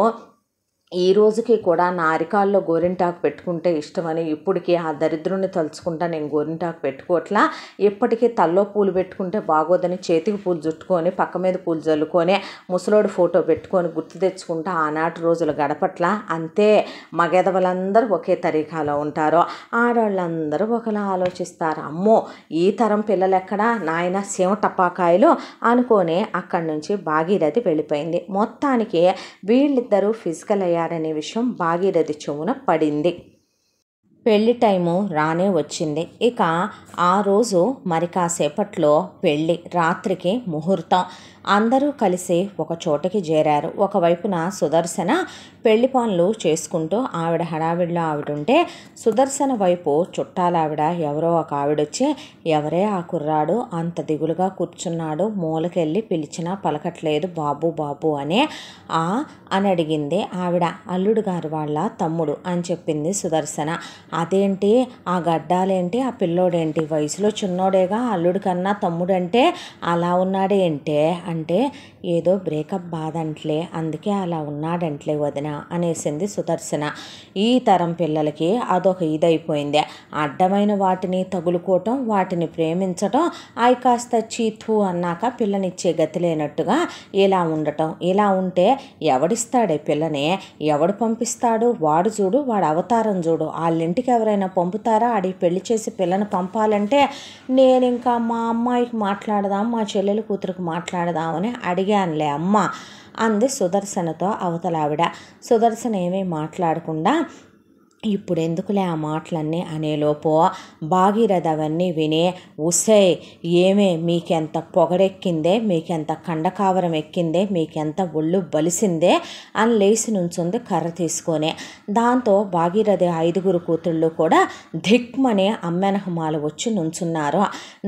Speaker 1: ఈ రోజుకి కూడా నా అరికాల్లో గోరింటాకు పెట్టుకుంటే ఇష్టమని ఇప్పటికీ ఆ దరిద్రుని తలుచుకుంటా నేను గోరింటాకు పెట్టుకోవట్లా ఇప్పటికీ తల్లో పూలు పెట్టుకుంటే బాగోదని చేతికి పూలు చుట్టుకొని పక్క మీద పూలు చల్లుకొని ముసలోడు ఫోటో పెట్టుకొని గుర్తు తెచ్చుకుంటా ఆనాటి రోజులు గడపట్లా అంతే మగెదవలందరూ ఒకే తరీకాలో ఉంటారు ఆడవాళ్ళందరూ ఒకలా ఆలోచిస్తారు అమ్మో ఈ తరం పిల్లలు ఎక్కడా నాయన సీమ టపాకాయలు అనుకొని అక్కడి నుంచి భాగీరథి వెళ్ళిపోయింది మొత్తానికి వీళ్ళిద్దరూ ఫిజికల్ అయ్యారు చేయాలనే విషయం భాగీరథి చెవున పడింది పెళ్లి టైము రానే వచ్చింది ఇక ఆ రోజు మరి కాసేపట్లో పెళ్ళి రాత్రికి ముహూర్తం అందరూ కలిసి ఒక చోటకి చేరారు ఒకవైపున సుదర్శన పెళ్లి పనులు చేసుకుంటూ ఆవిడ హడావిడిలో ఆవిడుంటే సుదర్శన వైపు చుట్టాలావిడ ఎవరో ఒక ఆవిడొచ్చి ఎవరే ఆ కుర్రాడు అంత దిగులుగా కూర్చున్నాడు మూలకెళ్ళి పిలిచినా పలకట్లేదు బాబు బాబు అనే ఆ అని అడిగింది ఆవిడ అల్లుడు గారు వాళ్ళ తమ్ముడు అని చెప్పింది సుదర్శన అదేంటి ఆ గడ్డాలేంటి ఆ పిల్లోడేంటి వయసులో చిన్నోడేగా అల్లుడు కన్నా తమ్ముడంటే అలా ఉన్నాడేంటే అంటే ఏదో బ్రేకప్ బాధ అందుకే అలా ఉన్నాడంట్లే వదిన అనేసింది సుదర్శన ఈ తరం పిల్లలకి అదొక ఇదైపోయింది అడ్డమైన వాటిని తగులుకోవటం వాటిని ప్రేమించటం అయి కాస్త చీతు అన్నాక పిల్లనిచ్చే గతి లేనట్టుగా ఇలా ఉండటం ఇలా ఉంటే ఎవడిస్తాడే పిల్లని ఎవడు పంపిస్తాడు వాడు చూడు వాడు అవతారం చూడు వాళ్ళింటికి ఎవరైనా పంపుతారా అడిగి పెళ్లి చేసి పిల్లని పంపాలంటే నేను ఇంకా మా అమ్మాయికి మాట్లాడదాం మా చెల్లెలు కూతురికి మాట్లాడదామని అడిగాను చెయ్యాలే అమ్మ అంది సుదర్శనతో అవతలావిడ సుదర్శన ఏమీ మాట్లాడకుండా ఇప్పుడు ఎందుకులే ఆ మాటలన్నీ అనేలోపు భాగీరథ అవన్నీ విని ఉసే ఏమే మీకెంత పొగడెక్కిందే మీకెంత కండకావరం ఎక్కిందే మీకెంత ఒళ్ళు బలిసిందే అని లేచి నుంచుంది కర్ర తీసుకొని దాంతో భాగీరథ ఐదుగురు కూతుళ్ళు కూడా ధిక్మనే అమ్మెనహమాలు వచ్చి నుంచున్నారు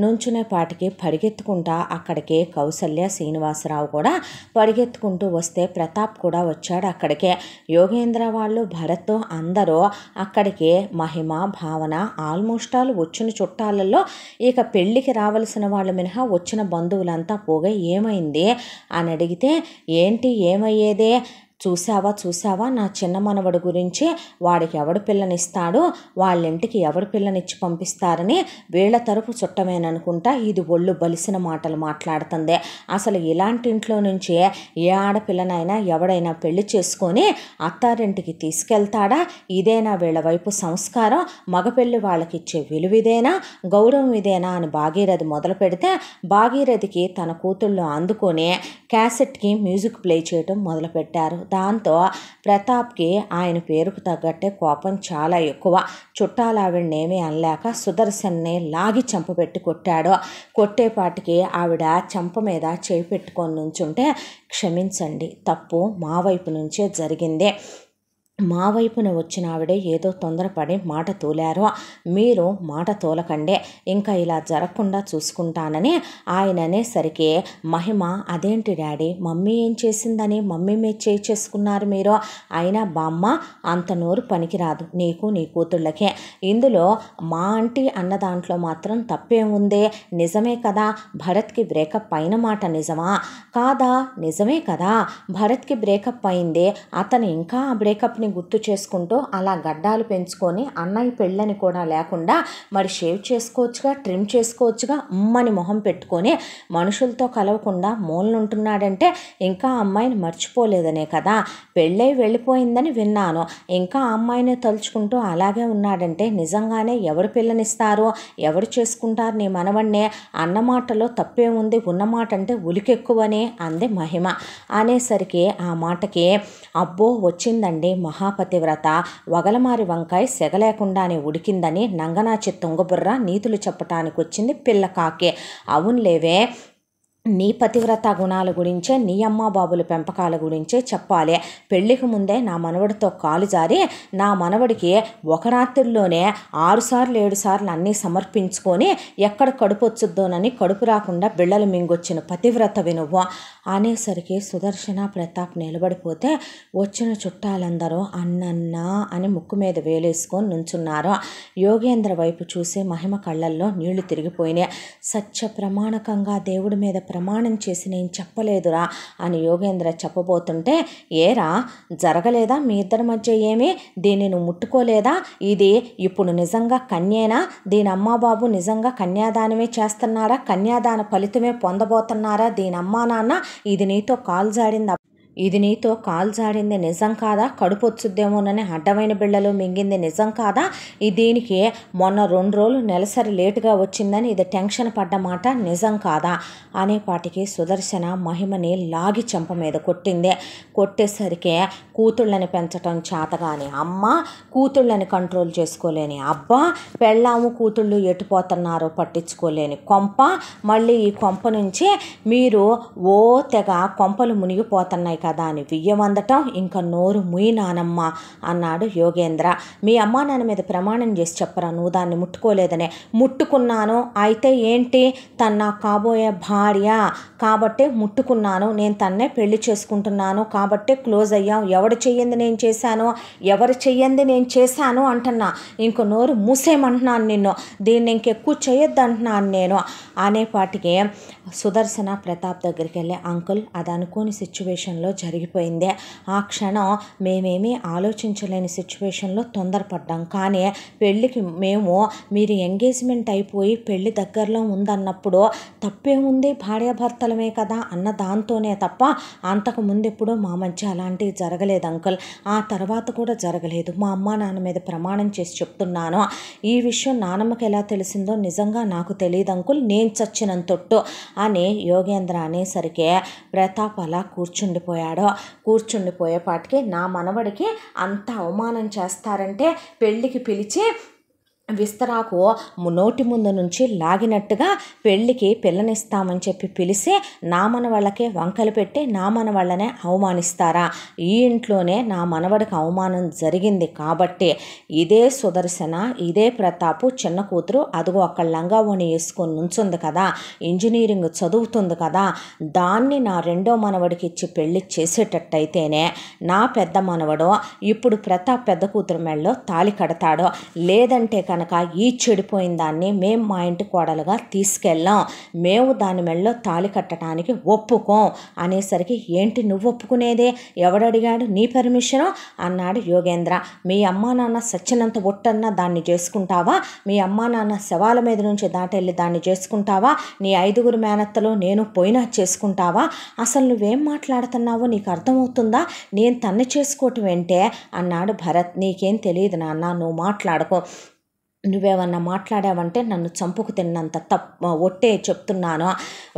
Speaker 1: నుంచునే పాటికి పరిగెత్తుకుంటా అక్కడికి కౌసల్య శ్రీనివాసరావు కూడా పరిగెత్తుకుంటూ వస్తే ప్రతాప్ కూడా వచ్చాడు అక్కడికే యోగేంద్ర వాళ్ళు భరత్ అందరూ అక్కడికే మహిమ భావన ఆల్మోస్టాల్ వచ్చిన చుట్టాలలో ఇక పెళ్ళికి రావలసిన వాళ్ళు మినహా వచ్చిన బంధువులంతా పోగా ఏమైంది అని అడిగితే ఏంటి ఏమయ్యేదే చూసావా చూసావా నా చిన్న మనవడు గురించి వాడికి ఎవడు పిల్లనిస్తాడో వాళ్ళింటికి ఎవడు పిల్లనిచ్చి పంపిస్తారని వీళ్ల తరపు చుట్టమేననుకుంటా ఇది ఒళ్ళు బలిసిన మాటలు మాట్లాడుతుంది అసలు ఇలాంటి ఇంట్లో నుంచి ఏ ఆడపిల్లనైనా ఎవడైనా పెళ్లి చేసుకొని అత్తారింటికి తీసుకెళ్తాడా ఇదేనా వీళ్ళ వైపు సంస్కారం మగపెళ్ళి వాళ్ళకిచ్చే విలువిదేనా గౌరవం ఇదేనా అని భాగీరథి మొదలు పెడితే భాగీరథికి తన కూతుళ్ళు అందుకొని క్యాసెట్కి మ్యూజిక్ ప్లే చేయటం మొదలుపెట్టారు దాంతో ప్రతాప్కి ఆయన పేరుకు తగ్గట్టే కోపం చాలా ఎక్కువ చుట్టాలు ఆవిడనేమీ అనలేక సుదర్శన్ని లాగి చంపబెట్టి కొట్టాడు కొట్టేపాటికి ఆవిడ చంప మీద చేయి పెట్టుకొని నుంచుంటే క్షమించండి తప్పు మా వైపు నుంచే జరిగిందే మా వైపున వచ్చిన ఆవిడే ఏదో తొందరపడి మాట తోలారు మీరు మాట తోలకండే ఇంకా ఇలా జరగకుండా చూసుకుంటానని ఆయన అనేసరికి మహిమ అదేంటి డాడీ మమ్మీ ఏం చేసిందని మమ్మీ మీరు చేయి చేసుకున్నారు మీరు అయినా బామ్మ అంత నోరు పనికిరాదు నీకు నీ కూతుళ్ళకే ఇందులో మా ఆంటీ అన్న దాంట్లో మాత్రం ఉంది నిజమే కదా భరత్కి బ్రేకప్ అయిన మాట నిజమా కాదా నిజమే కదా భరత్కి బ్రేకప్ అయింది అతను ఇంకా ఆ బ్రేకప్ని సంగతిని గుర్తు చేసుకుంటూ అలా గడ్డాలు పెంచుకొని అన్నయ్య పెళ్ళని కూడా లేకుండా మరి షేవ్ చేసుకోవచ్చుగా ట్రిమ్ చేసుకోవచ్చుగా ఉమ్మని మొహం పెట్టుకొని మనుషులతో కలవకుండా మూలనుంటున్నాడంటే ఇంకా అమ్మాయిని మర్చిపోలేదనే కదా పెళ్ళై వెళ్ళిపోయిందని విన్నాను ఇంకా అమ్మాయిని తలుచుకుంటూ అలాగే ఉన్నాడంటే నిజంగానే ఎవరు పిల్లనిస్తారో ఎవరు చేసుకుంటారు నీ మనవన్నే అన్నమాటలో తప్పే ఉంది ఉన్నమాట అంటే ఉలికెక్కువనే అంది మహిమ అనేసరికి ఆ మాటకి అబ్బో వచ్చిందండి మహా మహాపతివ్రత వగలమారి వంకాయ సెగలేకుండానే ఉడికిందని నంగనాచి తుంగబుర్ర నీతులు చెప్పటానికి కాకే పిల్లకాకే అవునులేవే నీ పతివ్రత గుణాల గురించే నీ అమ్మ బాబుల పెంపకాల గురించే చెప్పాలి పెళ్లికి ముందే నా మనవడితో కాలు జారి నా మనవడికి ఒక రాత్రిలోనే ఆరుసార్లు ఏడు సార్లు అన్నీ సమర్పించుకొని ఎక్కడ కడుపు వచ్చుద్దోనని కడుపు రాకుండా బిళ్ళలు మింగొచ్చిన పతివ్రత వినువు అనేసరికి సుదర్శన ప్రతాప్ నిలబడిపోతే వచ్చిన చుట్టాలందరూ అన్నన్న అని ముక్కు మీద వేలేసుకొని నుంచున్నారు యోగేంద్ర వైపు చూసే మహిమ కళ్ళల్లో నీళ్లు తిరిగిపోయినాయి సత్య ప్రమాణకంగా దేవుడి మీద ప్రమాణం చేసి నేను చెప్పలేదురా అని యోగేంద్ర చెప్పబోతుంటే ఏరా జరగలేదా మీ ఇద్దరి మధ్య ఏమీ దీన్ని నువ్వు ముట్టుకోలేదా ఇది ఇప్పుడు నిజంగా కన్యేనా దీని అమ్మాబాబు నిజంగా కన్యాదానమే చేస్తున్నారా కన్యాదాన ఫలితమే పొందబోతున్నారా దీని అమ్మా నాన్న ఇది నీతో కాల్ ఇది నీతో కాల్జాడింది జాడింది నిజం కాదా కడుపు వచ్చుద్దేమోనని అడ్డమైన బిళ్ళలు మింగింది నిజం కాదా ఈ దీనికి మొన్న రెండు రోజులు నెలసరి లేటుగా వచ్చిందని ఇది టెన్షన్ పడ్డ మాట నిజం కాదా అనేపాటికి సుదర్శన మహిమని లాగి చెంప మీద కొట్టింది కొట్టేసరికి కూతుళ్ళని పెంచడం చేతగాని అమ్మ కూతుళ్ళని కంట్రోల్ చేసుకోలేని అబ్బా పెళ్ళాము కూతుళ్ళు ఎటుపోతున్నారో పట్టించుకోలేని కొంప మళ్ళీ ఈ కొంప నుంచి మీరు ఓ తెగ కొంపలు మునిగిపోతున్నాయి కదా అని బియ్యం అందటం ఇంకా నోరు ముయి నానమ్మ అన్నాడు యోగేంద్ర మీ అమ్మా నాన్న మీద ప్రమాణం చేసి చెప్పరా నువ్వు దాన్ని ముట్టుకోలేదనే ముట్టుకున్నాను అయితే ఏంటి తన నాకు కాబోయే భార్య కాబట్టే ముట్టుకున్నాను నేను తన్నే పెళ్లి చేసుకుంటున్నాను కాబట్టే క్లోజ్ అయ్యాం ఎవడు చెయ్యింది నేను చేశాను ఎవరు చెయ్యింది నేను చేశాను అంటున్నా ఇంకో నోరు మూసేయమంటున్నాను నిన్ను దీన్ని ఇంకెక్కువ చేయొద్దు అంటున్నాను నేను అనేపాటికి సుదర్శన ప్రతాప్ దగ్గరికి వెళ్ళి అంకుల్ అది అనుకోని సిచ్యువేషన్లో జరిగిపోయింది ఆ క్షణం మేమేమీ ఆలోచించలేని సిచ్యువేషన్లో తొందరపడ్డాం కానీ పెళ్ళికి మేము మీరు ఎంగేజ్మెంట్ అయిపోయి పెళ్ళి దగ్గరలో ఉందన్నప్పుడు తప్పేముంది భార్యాభర్తలమే కదా అన్న దాంతోనే తప్ప అంతకు ఎప్పుడు మా మధ్య అలాంటివి జరగలేదు అంకుల్ ఆ తర్వాత కూడా జరగలేదు మా అమ్మ నాన్న మీద ప్రమాణం చేసి చెప్తున్నాను ఈ విషయం నానమ్మకి ఎలా తెలిసిందో నిజంగా నాకు తెలియదు అంకుల్ నేను చచ్చినంతొట్టు అని యోగేంద్ర అనేసరికి ప్రతాప్ అలా కూర్చుండిపోయాడు పోయాడో కూర్చుండిపోయేపాటికి నా మనవడికి అంత అవమానం చేస్తారంటే పెళ్ళికి పిలిచి విస్తరాకు నోటి ముందు నుంచి లాగినట్టుగా పెళ్ళికి పిల్లనిస్తామని చెప్పి పిలిస్తే నా మనవాళ్ళకే వంకలు పెట్టి నా మనవాళ్ళనే అవమానిస్తారా ఈ ఇంట్లోనే నా మనవడికి అవమానం జరిగింది కాబట్టి ఇదే సుదర్శన ఇదే ప్రతాపు చిన్న కూతురు అదిగో అక్కడ లంగా ఓణి వేసుకొని నుంచుంది కదా ఇంజనీరింగ్ చదువుతుంది కదా దాన్ని నా రెండో మనవడికి ఇచ్చి పెళ్ళి చేసేటట్టయితేనే నా పెద్ద మనవడు ఇప్పుడు ప్రతాప్ పెద్ద కూతురు మెళ్ళో తాలి కడతాడో లేదంటే కనుక ఈ చెడిపోయిన దాన్ని మేము మా ఇంటి కోడలుగా తీసుకెళ్ళాం మేము దాని మెళ్ళో తాళి కట్టడానికి ఒప్పుకోం అనేసరికి ఏంటి నువ్వు ఒప్పుకునేదే ఎవడడిగాడు నీ పర్మిషన్ అన్నాడు యోగేంద్ర మీ అమ్మా నాన్న సచ్చినంత ఒట్టన్నా దాన్ని చేసుకుంటావా మీ అమ్మా నాన్న శవాల మీద నుంచి దాటెళ్ళి దాన్ని చేసుకుంటావా నీ ఐదుగురు మేనత్తలో నేను పోయినా చేసుకుంటావా అసలు నువ్వేం మాట్లాడుతున్నావో నీకు అర్థమవుతుందా నేను తన్ను చేసుకోవటం ఏంటే అన్నాడు భరత్ నీకేం తెలియదు నాన్న నువ్వు మాట్లాడుకో నువ్వేమన్నా మాట్లాడావంటే నన్ను చంపుకు తిన్నంత తప్ ఒట్టే చెప్తున్నాను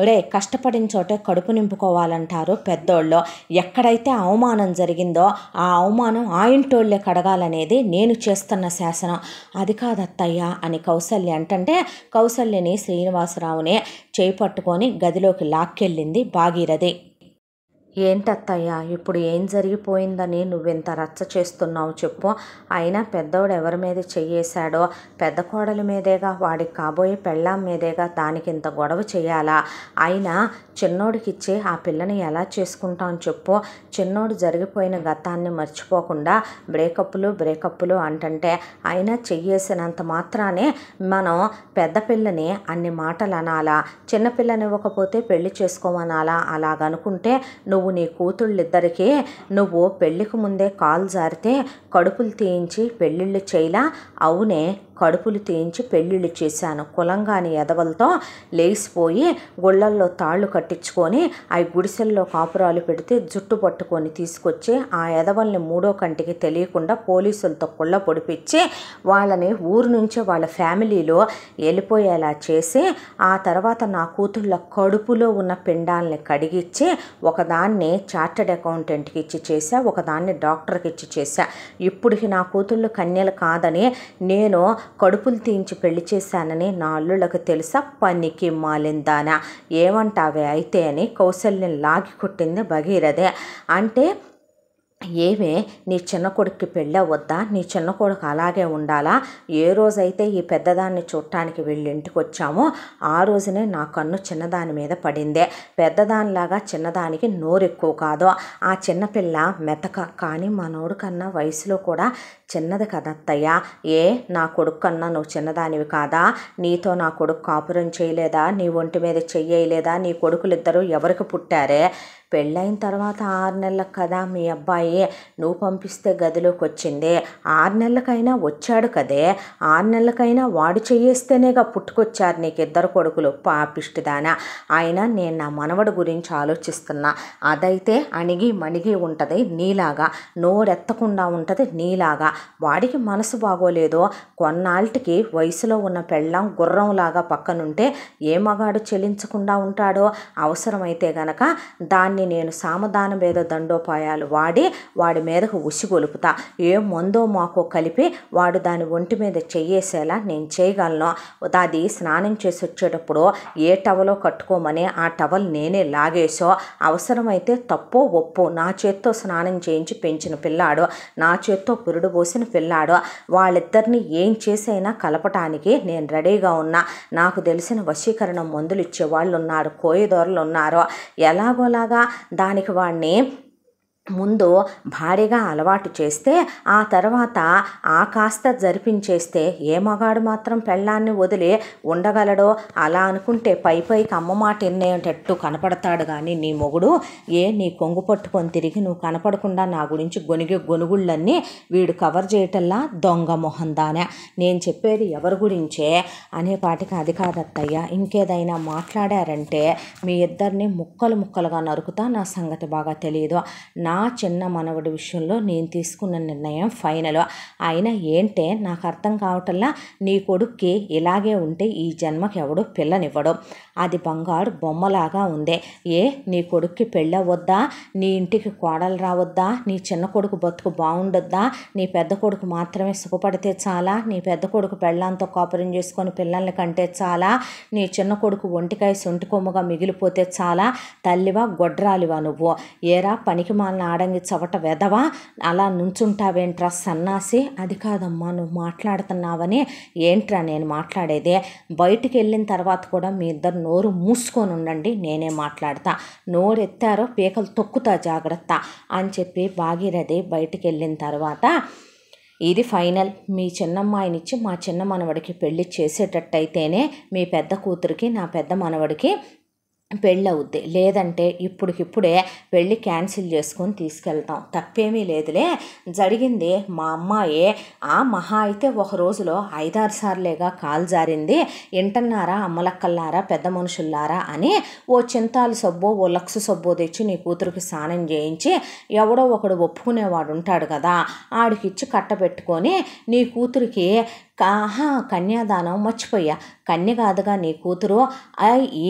Speaker 1: ఒరే కష్టపడిన చోటే కడుపు నింపుకోవాలంటారు పెద్దోళ్ళు ఎక్కడైతే అవమానం జరిగిందో ఆ అవమానం ఆయింటోళ్ళే కడగాలనేది నేను చేస్తున్న శాసనం అది కాదత్తయ్య అని కౌసల్య అంటే కౌసల్యని శ్రీనివాసరావునే చేపట్టుకొని గదిలోకి లాక్కెళ్ళింది భాగీరథి ఏంటత్తయ్య ఇప్పుడు ఏం జరిగిపోయిందని నువ్వింత రచ్చ చేస్తున్నావు చెప్పు అయినా పెద్దోడు ఎవరి మీద చెయ్యేశాడో పెద్ద కోడలి మీదేగా వాడికి కాబోయే పెళ్ళాం మీదేగా దానికి ఇంత గొడవ చేయాలా అయినా చిన్నోడికిచ్చే ఆ పిల్లని ఎలా చేసుకుంటాం చెప్పు చిన్నోడు జరిగిపోయిన గతాన్ని మర్చిపోకుండా బ్రేకప్లు బ్రేకప్లు అంటంటే అయినా చెయ్యేసినంత మాత్రానే మనం పెద్ద పిల్లని అన్ని మాటలు అనాలా చిన్నపిల్లని ఇవ్వకపోతే పెళ్లి చేసుకోమనాలా అలాగనుకుంటే నువ్వు నువ్వు నీ కూతుళ్ళిద్దరికీ నువ్వు పెళ్ళికి ముందే కాలు జారితే కడుపులు తీయించి పెళ్ళిళ్ళు చేయలా అవునే కడుపులు తీయించి పెళ్ళిళ్ళు చేశాను కులంగాని ఎదవలతో లేచిపోయి గుళ్ళల్లో తాళ్ళు కట్టించుకొని ఆ గుడిసెల్లో కాపురాలు పెడితే జుట్టు పట్టుకొని తీసుకొచ్చి ఆ ఎదవల్ని మూడో కంటికి తెలియకుండా పోలీసులతో కుళ్ళ పొడిపించి వాళ్ళని ఊరు నుంచే వాళ్ళ ఫ్యామిలీలో వెళ్ళిపోయేలా చేసి ఆ తర్వాత నా కూతుళ్ళ కడుపులో ఉన్న పిండాలని కడిగిచ్చి ఒకదాన్ని చార్టెడ్ అకౌంటెంట్కి ఇచ్చి చేశా ఒకదాన్ని డాక్టర్కి ఇచ్చి చేశా ఇప్పటికి నా కూతుళ్ళు కన్యలు కాదని నేను కడుపులు తీయించి పెళ్లి చేశానని నా అల్లుళ్ళకు తెలుసా పనికి మాలిందానా ఏమంటావే అయితే అని కౌశల్యం లాగి కొట్టింది భగీరథే అంటే ఏమే నీ చిన్న కొడుక్కి పెళ్ళ వద్దా నీ చిన్న కొడుకు అలాగే ఉండాలా ఏ రోజైతే ఈ పెద్దదాన్ని చూడటానికి వెళ్ళి ఇంటికి వచ్చామో ఆ రోజునే నా కన్ను చిన్నదాని మీద పడిందే పెద్దదానిలాగా చిన్నదానికి నోరెక్కువ కాదు ఆ చిన్నపిల్ల మెతక కానీ మనోడు కన్నా వయసులో కూడా చిన్నది అత్తయ్యా ఏ నా కొడుకు కన్నా నువ్వు చిన్నదానివి కాదా నీతో నా కొడుకు కాపురం చేయలేదా నీ ఒంటి మీద చెయ్యలేదా నీ కొడుకులు ఇద్దరు ఎవరికి పుట్టారే పెళ్ళైన తర్వాత ఆరు నెలలకు కదా మీ అబ్బాయి నువ్వు పంపిస్తే గదిలోకి వచ్చింది ఆరు నెలలకైనా వచ్చాడు కదే ఆరు నెలలకైనా వాడు చెయ్యేస్తేనేగా పుట్టుకొచ్చారు నీకు ఇద్దరు కొడుకులు పాపిష్టిదానా ఆయన నేను నా మనవడు గురించి ఆలోచిస్తున్నా అదైతే అణిగి మణిగి ఉంటుంది నీలాగా నోరెత్తకుండా ఉంటుంది నీలాగా వాడికి మనసు బాగోలేదో కొన్నాళ్ళకి వయసులో ఉన్న పెళ్ళం గుర్రంలాగా పక్కనుంటే ఏ మగాడు చెల్లించకుండా ఉంటాడో అవసరమైతే గనక దాన్ని నేను సామధాన మీద దండోపాయాలు వాడి వాడి మీదకు ఉసిగొలుపుతా ఏ మందో మాకో కలిపి వాడు దాని ఒంటి మీద చెయ్యేసేలా నేను చేయగలను అది స్నానం చేసి వచ్చేటప్పుడు ఏ టవలో కట్టుకోమని ఆ టవల్ నేనే లాగేసో అవసరమైతే తప్పో ఒప్పో నా చేత్తో స్నానం చేయించి పెంచిన పిల్లాడు నా చేత్తో పురుడు పోసి కోసిన పిల్లాడు వాళ్ళిద్దరిని ఏం చేసైనా కలపటానికి నేను రెడీగా ఉన్నా నాకు తెలిసిన వశీకరణ మందులు ఇచ్చే వాళ్ళు ఉన్నారు కోయదోరలు ఉన్నారు ఎలాగోలాగా దానికి వాడిని ముందు భారీగా అలవాటు చేస్తే ఆ తర్వాత ఆ కాస్త జరిపించేస్తే ఏ మగాడు మాత్రం పెళ్ళాన్ని వదిలి ఉండగలడో అలా అనుకుంటే పై పైకి అమ్మ మాట ఎన్నేటట్టు కనపడతాడు కానీ నీ మొగుడు ఏ నీ కొంగు పట్టుకొని తిరిగి నువ్వు కనపడకుండా నా గురించి గొనిగి గొనుగుళ్ళన్నీ వీడు కవర్ చేయటల్లా దొంగ మొహం దానే నేను చెప్పేది ఎవరి గురించే అనే పాటికి అది కాదత్తయ్య ఇంకేదైనా మాట్లాడారంటే మీ ఇద్దరిని ముక్కలు ముక్కలుగా నరుకుతా నా సంగతి బాగా తెలియదు నా నా చిన్న మనవడి విషయంలో నేను తీసుకున్న నిర్ణయం ఫైనల్ ఆయన ఏంటే నాకు అర్థం కావటంలా నీ కొడుక్కి ఇలాగే ఉంటే ఈ జన్మకి ఎవడు పిల్లనివ్వడం అది బంగారు బొమ్మలాగా ఉందే ఏ నీ కొడుక్కి పెళ్ళవద్దా నీ ఇంటికి కోడలు రావద్దా నీ చిన్న కొడుకు బతుకు బాగుండొద్దా నీ పెద్ద కొడుకు మాత్రమే సుఖపడితే చాలా నీ పెద్ద కొడుకు పెళ్ళంతో కాపురం చేసుకొని పిల్లల్ని కంటే చాలా నీ చిన్న కొడుకు ఒంటికాయ సొంటి కొమ్మగా మిగిలిపోతే చాలా తల్లివా గొడ్రాలివా నువ్వు ఏరా పనికి మాలిన ఆడంగి చవట వెదవా అలా నుంచుంటావేంట్రా సన్నాసి అది కాదమ్మా నువ్వు మాట్లాడుతున్నావని ఏంట్రా నేను మాట్లాడేది బయటికి వెళ్ళిన తర్వాత కూడా మీ ఇద్దరు నోరు మూసుకొని ఉండండి నేనే మాట్లాడతా ఎత్తారో పీకలు తొక్కుతా జాగ్రత్త అని చెప్పి భాగీరథి బయటికి వెళ్ళిన తర్వాత ఇది ఫైనల్ మీ చిన్నమ్మాయినిచ్చి మా చిన్న మనవడికి పెళ్లి చేసేటట్టయితేనే మీ పెద్ద కూతురికి నా పెద్ద మనవడికి పెళ్ళవుద్ది లేదంటే ఇప్పటికిప్పుడే పెళ్ళి క్యాన్సిల్ చేసుకొని తీసుకెళ్తాం తప్పేమీ లేదులే జరిగింది మా అమ్మాయి ఆ మహా అయితే ఒక రోజులో ఐదారు సార్లేగా కాలు జారింది ఇంటన్నారా అమ్మలక్కల్లారా పెద్ద మనుషుల్లారా అని ఓ చింతాలు సబ్బో ఓ లక్స్ సబ్బో తెచ్చి నీ కూతురికి స్నానం చేయించి ఎవడో ఒకడు ఒప్పుకునేవాడు ఉంటాడు కదా ఆడికిచ్చి కట్టబెట్టుకొని నీ కూతురికి ఆహా కన్యాదానం మర్చిపోయా కన్య కాదుగా నీ కూతురు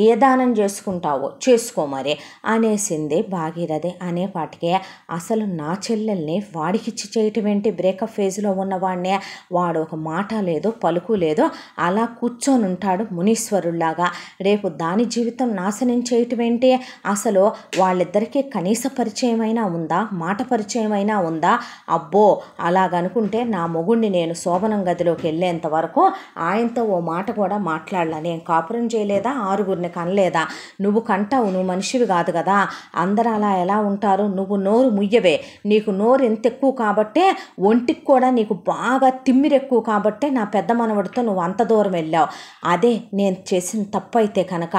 Speaker 1: ఏ దానం చేసుకుంటావో చేసుకో మరి అనేసింది భాగీరథి అనే పాటికే అసలు నా చెల్లెల్ని వాడికిచ్చి చేయటం ఏంటి బ్రేకప్ ఫేజ్లో ఉన్నవాడినే వాడు ఒక మాట లేదు పలుకు లేదు అలా కూర్చొని ఉంటాడు మునీశ్వరుల్లాగా రేపు దాని జీవితం నాశనం చేయటం ఏంటి అసలు వాళ్ళిద్దరికీ కనీస పరిచయమైనా ఉందా మాట పరిచయమైనా ఉందా అబ్బో అలాగనుకుంటే నా మొగుణ్ణి నేను శోభనం గదిలోకి వెళ్ళి వెళ్ళేంత వరకు ఆయనతో ఓ మాట కూడా మాట్లాడలా నేను కాపురం చేయలేదా ఆరుగురిని కనలేదా నువ్వు కంటావు నువ్వు మనిషివి కాదు కదా అందరూ అలా ఎలా ఉంటారు నువ్వు నోరు ముయ్యవే నీకు నోరు ఎంత ఎక్కువ కాబట్టే ఒంటికి కూడా నీకు బాగా తిమ్మిరెక్కువ కాబట్టే నా పెద్ద మనవడితో నువ్వు అంత దూరం వెళ్ళావు అదే నేను చేసిన తప్పు అయితే కనుక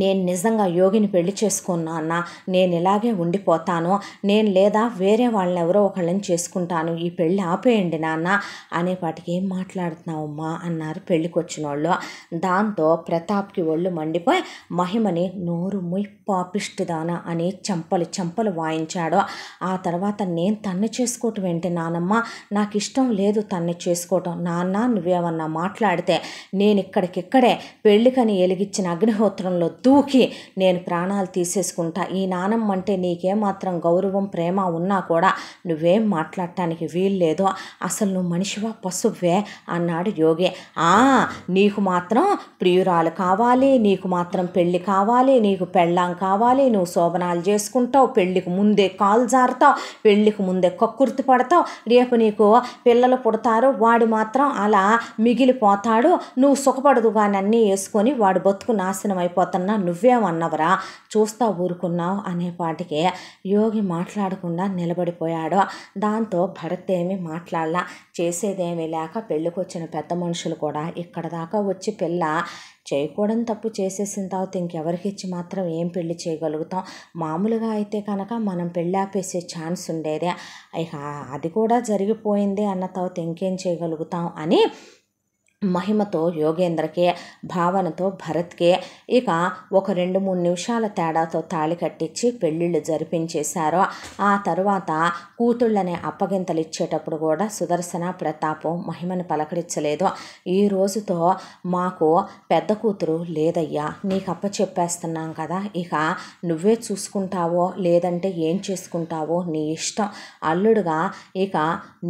Speaker 1: నేను నిజంగా యోగిని పెళ్లి చేసుకున్నా నేను ఇలాగే ఉండిపోతాను నేను లేదా వేరే వాళ్ళని ఎవరో ఒకళ్ళని చేసుకుంటాను ఈ పెళ్ళి ఆపేయండి నాన్న అనేపాటికి ఏం మాట్లాడుతున్నావమ్మా అన్నారు పెళ్ళికొచ్చిన వాళ్ళు దాంతో ప్రతాప్కి ఒళ్ళు మండిపోయి మహిమని నోరు ముయ్ దాన అని చంపలు చంపలు వాయించాడు ఆ తర్వాత నేను తన్ను చేసుకోవటం ఏంటి నానమ్మ నాకు ఇష్టం లేదు తన్ను చేసుకోవటం నాన్న నువ్వేమన్నా మాట్లాడితే నేను ఇక్కడికిక్కడే పెళ్ళికని ఎలిగిచ్చిన అగ్నిహోత్రంలో దూకి నేను ప్రాణాలు తీసేసుకుంటా ఈ నానమ్మ అంటే నీకేమాత్రం గౌరవం ప్రేమ ఉన్నా కూడా నువ్వేం మాట్లాడటానికి వీల్లేదు అసలు నువ్వు మనిషివా పశువే అన్నాడు యోగి ఆ నీకు మాత్రం ప్రియురాలు కావాలి నీకు మాత్రం పెళ్ళి కావాలి నీకు పెళ్ళాం కావాలి నువ్వు శోభనాలు చేసుకుంటావు పెళ్ళికి ముందే కాలు జారుతావు పెళ్ళికి ముందే కక్కుర్తి పడతావు రేపు నీకు పిల్లలు పుడతారు వాడు మాత్రం అలా మిగిలిపోతాడు నువ్వు సుఖపడదు అన్నీ వేసుకొని వాడు బతుకు నాశనం అయిపోతున్నా నువ్వేమన్నవరా చూస్తా ఊరుకున్నావు అనే పాటికి యోగి మాట్లాడకుండా నిలబడిపోయాడు దాంతో భరత్ ఏమీ మాట్లాడలా చేసేదేమీ లేక పెళ్ళికొచ్చిన పెద్ద మనుషులు కూడా ఇక్కడ దాకా వచ్చి పిల్ల చేయకూడని తప్పు చేసేసిన తర్వాత ఇంకెవరికిచ్చి ఇచ్చి మాత్రం ఏం పెళ్లి చేయగలుగుతాం మామూలుగా అయితే కనుక మనం పెళ్ళి ఆపేసే ఛాన్స్ ఉండేదే అది కూడా జరిగిపోయింది అన్న తర్వాత ఇంకేం చేయగలుగుతాం అని మహిమతో యోగేంద్రకే భావనతో భరత్కే ఇక ఒక రెండు మూడు నిమిషాల తేడాతో తాళి కట్టించి పెళ్ళిళ్ళు జరిపించేశారు ఆ తరువాత కూతుళ్ళనే అప్పగింతలు ఇచ్చేటప్పుడు కూడా సుదర్శన ప్రతాపం మహిమను పలకరించలేదు ఈ రోజుతో మాకు పెద్ద కూతురు లేదయ్యా నీకు అప్ప చెప్పేస్తున్నాం కదా ఇక నువ్వే చూసుకుంటావో లేదంటే ఏం చేసుకుంటావో నీ ఇష్టం అల్లుడుగా ఇక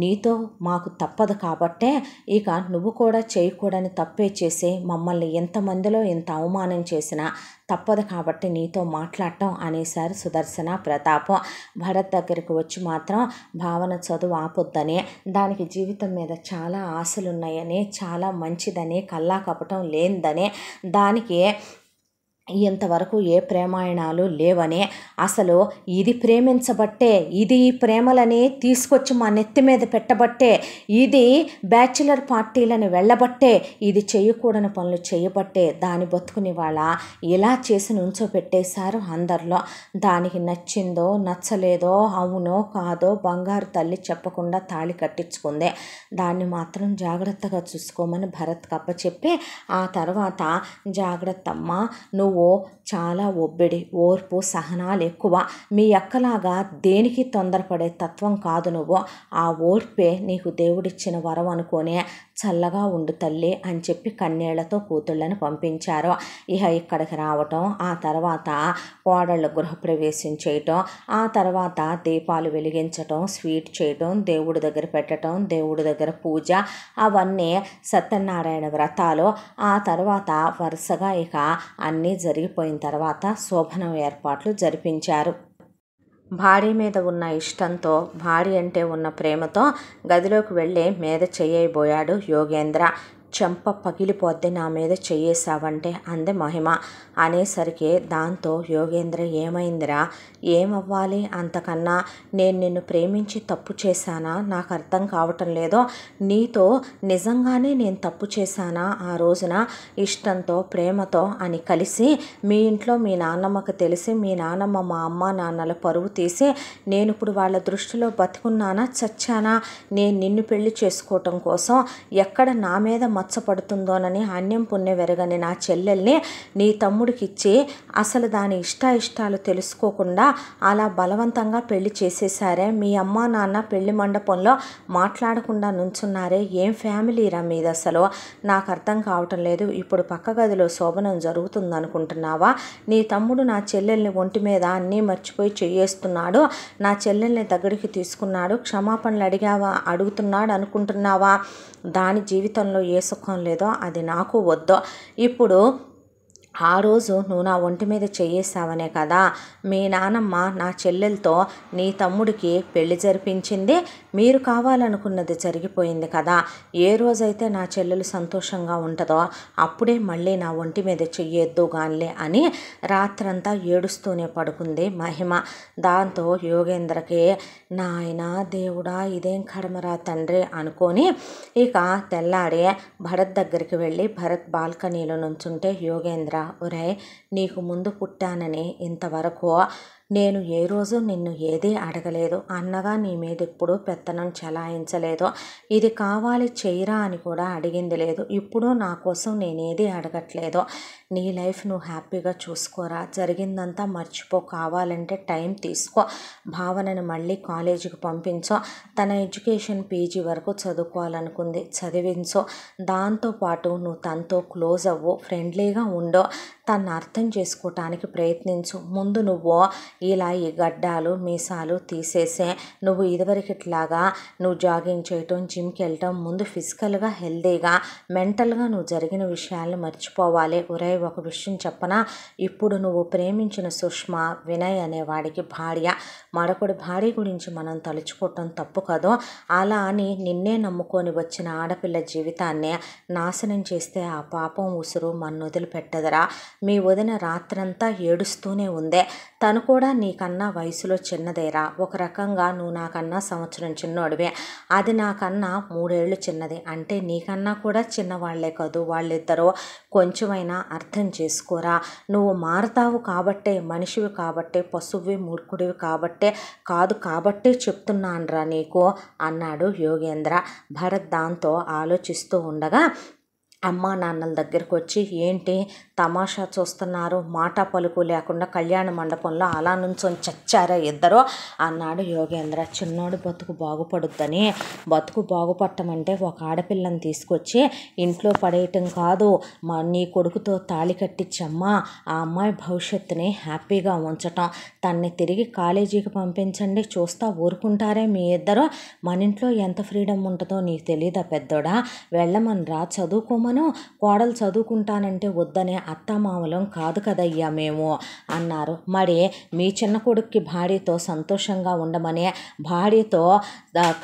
Speaker 1: నీతో మాకు తప్పదు కాబట్టే ఇక నువ్వు కూడా చేయి చేయకూడని తప్పే చేసి మమ్మల్ని ఎంతమందిలో ఎంత అవమానం చేసినా తప్పదు కాబట్టి నీతో మాట్లాడటం అనేసారు సుదర్శన ప్రతాపం భరత్ దగ్గరికి వచ్చి మాత్రం భావన చదువు ఆపొద్దని దానికి జీవితం మీద చాలా ఆశలున్నాయని చాలా మంచిదని కల్లా కపటం లేనిదని దానికి ఇంతవరకు ఏ ప్రేమాయణాలు లేవనే అసలు ఇది ప్రేమించబట్టే ఇది ప్రేమలని తీసుకొచ్చి మా నెత్తి మీద పెట్టబట్టే ఇది బ్యాచులర్ పార్టీలను వెళ్ళబట్టే ఇది చేయకూడని పనులు చేయబట్టే దాని బతుకుని వాళ్ళ ఇలా చేసి నుంచోబెట్టేశారు అందరిలో దానికి నచ్చిందో నచ్చలేదో అవునో కాదో బంగారు తల్లి చెప్పకుండా తాళి కట్టించుకుందే దాన్ని మాత్రం జాగ్రత్తగా చూసుకోమని భరత్ కప్ప చెప్పి ఆ తర్వాత జాగ్రత్త అమ్మ నువ్వు ఓ చాలా ఒబ్బిడి ఓర్పు సహనాలు ఎక్కువ మీ అక్కలాగా దేనికి తొందరపడే తత్వం కాదు నువ్వు ఆ ఓర్పే నీకు దేవుడిచ్చిన వరం అనుకోనే చల్లగా ఉండు తల్లి అని చెప్పి కన్నీళ్లతో కూతుళ్ళని పంపించారు ఇహ ఇక్కడికి రావటం ఆ తర్వాత కోడళ్ళు గృహప్రవేశం చేయటం ఆ తర్వాత దీపాలు వెలిగించటం స్వీట్ చేయటం దేవుడి దగ్గర పెట్టడం దేవుడి దగ్గర పూజ అవన్నీ సత్యనారాయణ వ్రతాలు ఆ తర్వాత వరుసగా ఇక అన్నీ జరిగిపోయిన తర్వాత శోభనం ఏర్పాట్లు జరిపించారు భార్య మీద ఉన్న ఇష్టంతో భార్య అంటే ఉన్న ప్రేమతో గదిలోకి వెళ్ళి మీద చెయ్యబోయాడు యోగేంద్ర చెంప పగిలిపోద్ది నా మీద చెయ్యేశావంటే అంది మహిమ అనేసరికి దాంతో యోగేంద్ర ఏమైందిరా ఏమవ్వాలి అంతకన్నా నేను నిన్ను ప్రేమించి తప్పు చేశానా నాకు అర్థం కావటం లేదో నీతో నిజంగానే నేను తప్పు చేశానా ఆ రోజున ఇష్టంతో ప్రేమతో అని కలిసి మీ ఇంట్లో మీ నాన్నమ్మకు తెలిసి మీ నాన్నమ్మ మా అమ్మ నాన్నల పరువు తీసి నేను ఇప్పుడు వాళ్ళ దృష్టిలో బతుకున్నానా చచ్చానా నేను నిన్ను పెళ్లి చేసుకోవటం కోసం ఎక్కడ నా మీద మచ్చపడుతుందోనని అన్యం పుణ్య వెరగని నా చెల్లెల్ని నీ తమ్ముడికి ఇచ్చి అసలు దాని ఇష్ట ఇష్టాలు తెలుసుకోకుండా అలా బలవంతంగా పెళ్లి చేసేసారే మీ అమ్మ నాన్న పెళ్లి మండపంలో మాట్లాడకుండా నుంచున్నారే ఏం ఫ్యామిలీరా మీద అసలు నాకు అర్థం కావటం లేదు ఇప్పుడు పక్క గదిలో శోభనం జరుగుతుందనుకుంటున్నావా నీ తమ్ముడు నా చెల్లెల్ని ఒంటి మీద అన్నీ మర్చిపోయి చేయేస్తున్నాడు నా చెల్లెల్ని దగ్గరికి తీసుకున్నాడు క్షమాపణలు అడిగావా అడుగుతున్నాడు అనుకుంటున్నావా దాని జీవితంలో ఏ సుఖం లేదో అది నాకు వద్దో ఇప్పుడు ఆ రోజు నువ్వు నా ఒంటి మీద చేయేసావనే కదా మీ నానమ్మ నా చెల్లెలతో నీ తమ్ముడికి పెళ్లి జరిపించింది మీరు కావాలనుకున్నది జరిగిపోయింది కదా ఏ రోజైతే నా చెల్లెలు సంతోషంగా ఉంటుందో అప్పుడే మళ్ళీ నా ఒంటి మీద చెయ్యొద్దు గానిలే అని రాత్రంతా ఏడుస్తూనే పడుకుంది మహిమ దాంతో యోగేంద్రకి నాయన దేవుడా ఇదేం కడమరా తండ్రి అనుకొని ఇక తెల్లారి భరత్ దగ్గరికి వెళ్ళి భరత్ బాల్కనీలో నుంచుంటే యోగేంద్ర ఒరే నీకు ముందు పుట్టానని ఇంతవరకు నేను ఏ రోజు నిన్ను ఏదీ అడగలేదు అన్నగా నీ మీద ఎప్పుడు పెత్తనం చలాయించలేదు ఇది కావాలి చేయరా అని కూడా అడిగింది లేదు ఇప్పుడు నా కోసం నేనేది అడగట్లేదు నీ లైఫ్ నువ్వు హ్యాపీగా చూసుకోరా జరిగిందంతా మర్చిపో కావాలంటే టైం తీసుకో భావనని మళ్ళీ కాలేజీకి పంపించో తన ఎడ్యుకేషన్ పీజీ వరకు చదువుకోవాలనుకుంది చదివించో దాంతోపాటు నువ్వు తనతో క్లోజ్ అవ్వు ఫ్రెండ్లీగా ఉండో తన్ను అర్థం చేసుకోవటానికి ప్రయత్నించు ముందు నువ్వు ఇలా ఈ గడ్డాలు మీసాలు తీసేసే నువ్వు ఇదివరకు ఇట్లాగా నువ్వు జాగింగ్ చేయటం జిమ్కి వెళ్ళటం ముందు ఫిజికల్గా హెల్దీగా మెంటల్గా నువ్వు జరిగిన విషయాలను మర్చిపోవాలి ఒరే ఒక విషయం చెప్పనా ఇప్పుడు నువ్వు ప్రేమించిన సుష్మ వినయ్ అనేవాడికి భార్య మరొకటి భార్య గురించి మనం తలుచుకోవటం తప్పు కదో అలా అని నిన్నే నమ్ముకొని వచ్చిన ఆడపిల్ల జీవితాన్ని నాశనం చేస్తే ఆ పాపం ఉసురు మన్ను వదిలిపెట్టదురా మీ వదిన రాత్రంతా ఏడుస్తూనే ఉందే తను కూడా నీకన్నా వయసులో చిన్నదేరా ఒక రకంగా నువ్వు నాకన్నా సంవత్సరం చిన్నోడివే అది నాకన్నా మూడేళ్ళు చిన్నది అంటే నీకన్నా కూడా చిన్నవాళ్లే కాదు వాళ్ళిద్దరూ కొంచెమైనా అర్థం చేసుకోరా నువ్వు మారుతావు కాబట్టే మనిషివి కాబట్టే పశువువి మూర్ఖుడివి కాబట్టే కాదు కాబట్టే చెప్తున్నానరా నీకు అన్నాడు యోగేంద్ర భరత్ దాంతో ఆలోచిస్తూ ఉండగా అమ్మా నాన్నల దగ్గరకు వచ్చి ఏంటి తమాషా చూస్తున్నారు మాట పలుకు లేకుండా కళ్యాణ మండపంలో అలా నుంచొని చచ్చారా ఇద్దరు అన్నాడు యోగేంద్ర చిన్నోడు బతుకు బాగుపడుద్దని బతుకు బాగుపడటమంటే ఒక ఆడపిల్లని తీసుకొచ్చి ఇంట్లో పడేయటం కాదు మా నీ కొడుకుతో తాళి కట్టించమ్మా ఆ అమ్మాయి భవిష్యత్తుని హ్యాపీగా ఉంచటం తన్ని తిరిగి కాలేజీకి పంపించండి చూస్తా ఊరుకుంటారే మీ ఇద్దరు మన ఇంట్లో ఎంత ఫ్రీడమ్ ఉంటుందో నీకు తెలియదా పెద్దోడా వెళ్ళమని రా చదువుకోమను కోడలు చదువుకుంటానంటే వద్దనే అత్తామామలం కాదు కదయ్యా మేము అన్నారు మరి మీ చిన్న కొడుక్కి భార్యతో సంతోషంగా ఉండమని భార్యతో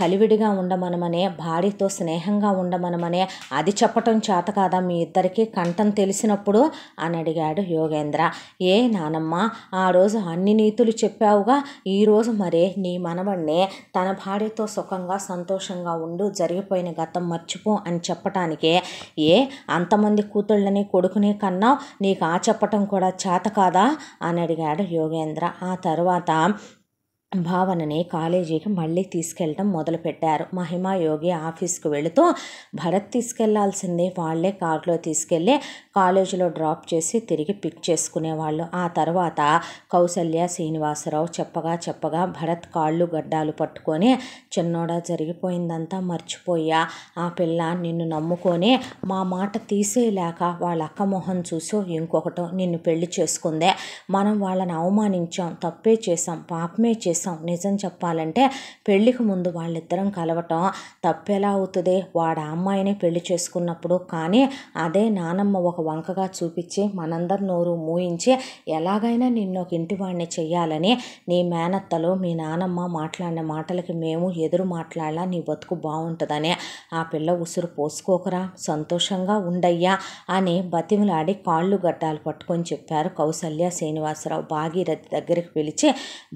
Speaker 1: కలివిడిగా ఉండమనమనే భార్యతో స్నేహంగా ఉండమనమనే అది చెప్పటం చేత కాదా మీ ఇద్దరికి కంఠం తెలిసినప్పుడు అని అడిగాడు యోగేంద్ర ఏ నానమ్మ ఆ రోజు అన్ని నీతులు చెప్పావుగా ఈరోజు మరి నీ మనవణ్ణి తన భార్యతో సుఖంగా సంతోషంగా ఉండు జరిగిపోయిన గతం మర్చిపో అని చెప్పటానికే ఏ అంతమంది కూతుళ్ళని కొడుకుని కన్నా నీకు ఆ చెప్పటం కూడా చేత కాదా అని అడిగాడు యోగేంద్ర ఆ తర్వాత భావనని కాలేజీకి మళ్ళీ తీసుకెళ్ళటం మొదలుపెట్టారు మహిమా యోగి ఆఫీస్కు వెళుతూ భరత్ తీసుకెళ్లాల్సిందే వాళ్లే కారులో తీసుకెళ్ళి కాలేజీలో డ్రాప్ చేసి తిరిగి పిక్ చేసుకునేవాళ్ళు ఆ తర్వాత కౌసల్య శ్రీనివాసరావు చెప్పగా చెప్పగా భరత్ కాళ్ళు గడ్డాలు పట్టుకొని చిన్నోడా జరిగిపోయిందంతా మర్చిపోయా ఆ పిల్ల నిన్ను నమ్ముకొని మా మాట తీసేయలేక వాళ్ళ అక్క మొహం చూసో ఇంకొకటో నిన్ను పెళ్లి చేసుకుందే మనం వాళ్ళని అవమానించాం తప్పే చేసాం పాపమే చేసాం చేసాం నిజం చెప్పాలంటే పెళ్ళికి ముందు వాళ్ళిద్దరం కలవటం తప్పెలా అవుతుంది వాడు అమ్మాయిని పెళ్లి చేసుకున్నప్పుడు కానీ అదే నానమ్మ ఒక వంకగా చూపించి మనందరి నోరు మూయించి ఎలాగైనా నిన్ను ఒక ఇంటివాడిని చెయ్యాలని నీ మేనత్తలు మీ నానమ్మ మాట్లాడిన మాటలకి మేము ఎదురు మాట్లాడాలా నీ బతుకు బాగుంటుందని ఆ పిల్ల ఉసురు పోసుకోకరా సంతోషంగా ఉండయ్యా అని బతిమలాడి కాళ్ళు గడ్డాలు పట్టుకొని చెప్పారు కౌసల్య శ్రీనివాసరావు భాగీరథి దగ్గరికి పిలిచి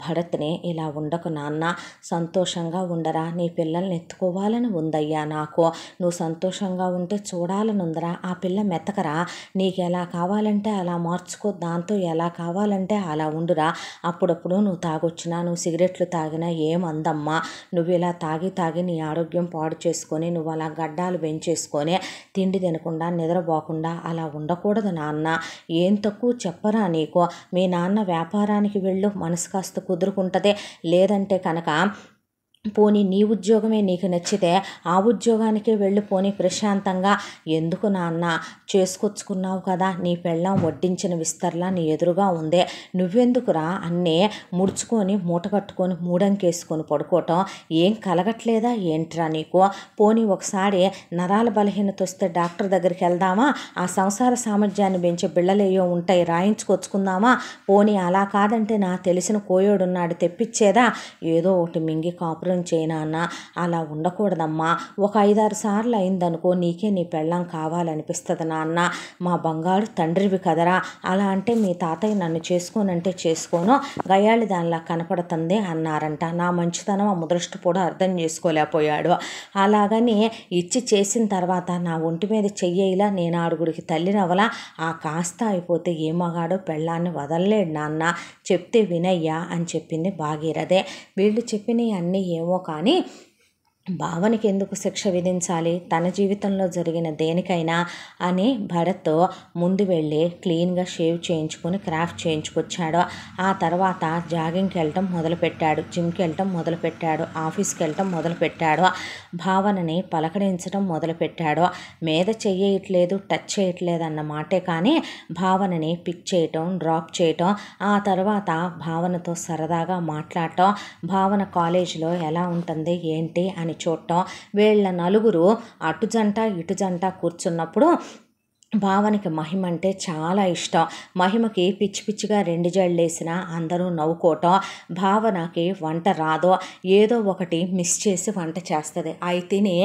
Speaker 1: భరత్ని ఇలా ఇలా ఉండకు నాన్న సంతోషంగా ఉండరా నీ పిల్లల్ని ఎత్తుకోవాలని ఉందయ్యా నాకు నువ్వు సంతోషంగా ఉంటే చూడాలని ఉందరా ఆ పిల్ల మెతకరా నీకు ఎలా కావాలంటే అలా మార్చుకో దాంతో ఎలా కావాలంటే అలా ఉండురా అప్పుడప్పుడు నువ్వు తాగొచ్చినా నువ్వు సిగరెట్లు తాగినా ఏం అందమ్మా నువ్వు ఇలా తాగి తాగి నీ ఆరోగ్యం పాడు చేసుకొని నువ్వు అలా గడ్డాలు పెంచేసుకొని తిండి తినకుండా నిద్రపోకుండా అలా ఉండకూడదు నాన్న ఏం తక్కువ చెప్పరా నీకు మీ నాన్న వ్యాపారానికి వెళ్ళు మనసు కాస్త కుదురుకుంటుంది లేదంటే కనుక పోనీ నీ ఉద్యోగమే నీకు నచ్చితే ఆ ఉద్యోగానికే వెళ్ళి పోనీ ప్రశాంతంగా ఎందుకు నాన్న చేసుకొచ్చుకున్నావు కదా నీ పెళ్ళం వడ్డించిన విస్తరలా నీ ఎదురుగా ఉందే నువ్వెందుకురా అన్నీ ముడుచుకొని మూట కట్టుకొని మూడంకేసుకొని పడుకోవటం ఏం కలగట్లేదా ఏంట్రా నీకు పోనీ ఒకసారి నరాల బలహీనత వస్తే డాక్టర్ దగ్గరికి వెళ్దామా ఆ సంసార సామర్థ్యాన్ని పెంచే బిళ్ళలేయో ఉంటాయి రాయించుకొచ్చుకుందామా పోనీ అలా కాదంటే నా తెలిసిన కోయోడున్నాడు తెప్పించేదా ఏదో ఒకటి మింగి కాపు శుభ్రం చేయనాన్న అలా ఉండకూడదమ్మా ఒక ఐదారు సార్లు అయిందనుకో నీకే నీ పెళ్ళం కావాలనిపిస్తుంది నాన్న మా బంగారు తండ్రివి కదరా అలా అంటే మీ తాతయ్య నన్ను చేసుకోనంటే చేసుకోను గయాళి దానిలా కనపడుతుంది అన్నారంట నా మంచితనం ఆ ముదృష్టి కూడా అర్థం చేసుకోలేకపోయాడు అలాగని ఇచ్చి చేసిన తర్వాత నా ఒంటి మీద చెయ్యేలా నేను ఆరుగుడికి తల్లినవల ఆ కాస్త అయిపోతే ఏ పెళ్ళాన్ని వదలలేడు నాన్న చెప్తే వినయ్యా అని చెప్పింది భాగీరథే వీళ్ళు చెప్పినవి అన్నీ ఏమో కానీ భావనకి ఎందుకు శిక్ష విధించాలి తన జీవితంలో జరిగిన దేనికైనా అని భరత్తో ముందు వెళ్ళి క్లీన్గా షేవ్ చేయించుకొని క్రాఫ్ట్ చేయించుకొచ్చాడు ఆ తర్వాత జాగింగ్కి వెళ్ళటం మొదలుపెట్టాడు జిమ్కి వెళ్ళటం మొదలుపెట్టాడు ఆఫీస్కి వెళ్ళటం మొదలుపెట్టాడు భావనని పలకరించడం మొదలుపెట్టాడు మీద చెయ్యట్లేదు టచ్ చేయట్లేదు అన్న మాటే కానీ భావనని పిక్ చేయటం డ్రాప్ చేయటం ఆ తర్వాత భావనతో సరదాగా మాట్లాడటం భావన కాలేజీలో ఎలా ఉంటుంది ఏంటి అని చూడటం వీళ్ళ నలుగురు అటు జంట ఇటు జంట కూర్చున్నప్పుడు భావనకి మహిమ అంటే చాలా ఇష్టం మహిమకి పిచ్చి పిచ్చిగా రెండు జళ్ళు వేసినా అందరూ నవ్వుకోవటం భావనకి వంట రాదో ఏదో ఒకటి మిస్ చేసి వంట చేస్తుంది అయితేనే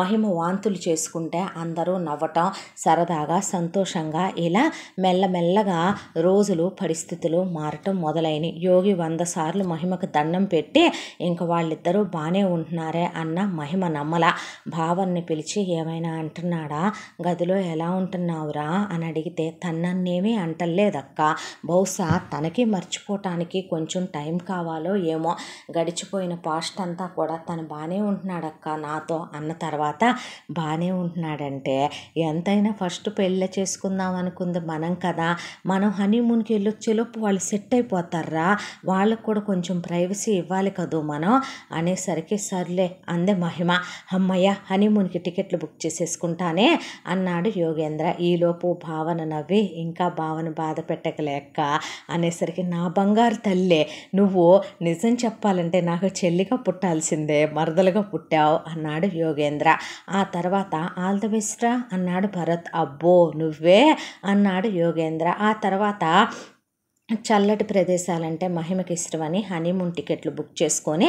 Speaker 1: మహిమ వాంతులు చేసుకుంటే అందరూ నవ్వటం సరదాగా సంతోషంగా ఇలా మెల్లమెల్లగా రోజులు పరిస్థితులు మారటం మొదలైనవి యోగి వంద సార్లు మహిమకు దండం పెట్టి ఇంక వాళ్ళిద్దరూ బాగానే ఉంటున్నారే అన్న మహిమ నమ్మల భావన్ని పిలిచి ఏమైనా అంటున్నాడా గదిలో ఎలా ఉంటున్నా అంటున్నావురా అని అడిగితే తనన్నేమీ అంటలేదక్క బహుశా తనకి మర్చిపోవటానికి కొంచెం టైం కావాలో ఏమో గడిచిపోయిన పాస్ట్ అంతా కూడా తను బాగానే ఉంటున్నాడక్క నాతో అన్న తర్వాత బాగానే ఉంటున్నాడంటే ఎంతైనా ఫస్ట్ పెళ్ళి చేసుకుందాం అనుకుంది మనం కదా మనం హనీమూన్కి వెళ్ళొచ్చేలోపు వాళ్ళు సెట్ అయిపోతారా వాళ్ళకు కూడా కొంచెం ప్రైవసీ ఇవ్వాలి కదూ మనం అనేసరికి సర్లే అందే మహిమ అమ్మయ్య హనీమూన్కి టికెట్లు బుక్ చేసేసుకుంటానే అన్నాడు యోగేంద్ర ఈలోపు భావన నవ్వి ఇంకా భావన బాధ పెట్టకలేక అనేసరికి నా బంగారు తల్లే నువ్వు నిజం చెప్పాలంటే నాకు చెల్లిగా పుట్టాల్సిందే మరదలుగా పుట్టావు అన్నాడు యోగేంద్ర ఆ తర్వాత ఆల్ ద బెస్ట్రా అన్నాడు భరత్ అబ్బో నువ్వే అన్నాడు యోగేంద్ర ఆ తర్వాత చల్లటి ప్రదేశాలంటే మహిమకి అని హనీమూన్ టికెట్లు బుక్ చేసుకొని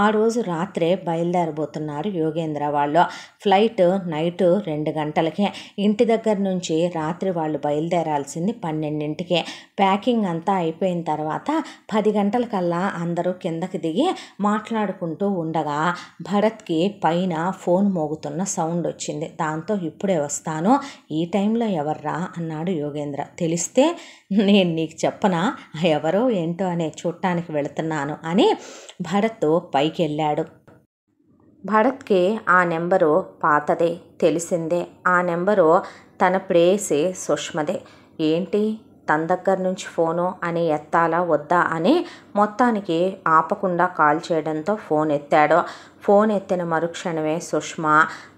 Speaker 1: ఆ రోజు రాత్రే బయలుదేరబోతున్నారు యోగేంద్ర వాళ్ళు ఫ్లైట్ నైట్ రెండు గంటలకే ఇంటి దగ్గర నుంచి రాత్రి వాళ్ళు బయలుదేరాల్సింది పన్నెండింటికి ప్యాకింగ్ అంతా అయిపోయిన తర్వాత పది గంటలకల్లా అందరూ కిందకి దిగి మాట్లాడుకుంటూ ఉండగా భరత్కి పైన ఫోన్ మోగుతున్న సౌండ్ వచ్చింది దాంతో ఇప్పుడే వస్తాను ఈ టైంలో ఎవర్రా అన్నాడు యోగేంద్ర తెలిస్తే నేను నీకు చెప్పనా ఎవరో ఏంటో అనే చూడటానికి వెళుతున్నాను అని భరత్తో పైకి వెళ్ళాడు భరత్కి ఆ నెంబరు పాతదే తెలిసిందే ఆ నెంబరు తన ప్రేసి సుష్మదే ఏంటి తన దగ్గర నుంచి ఫోను అని ఎత్తాలా వద్దా అని మొత్తానికి ఆపకుండా కాల్ చేయడంతో ఫోన్ ఎత్తాడు ఫోన్ ఎత్తిన మరుక్షణమే సుష్మా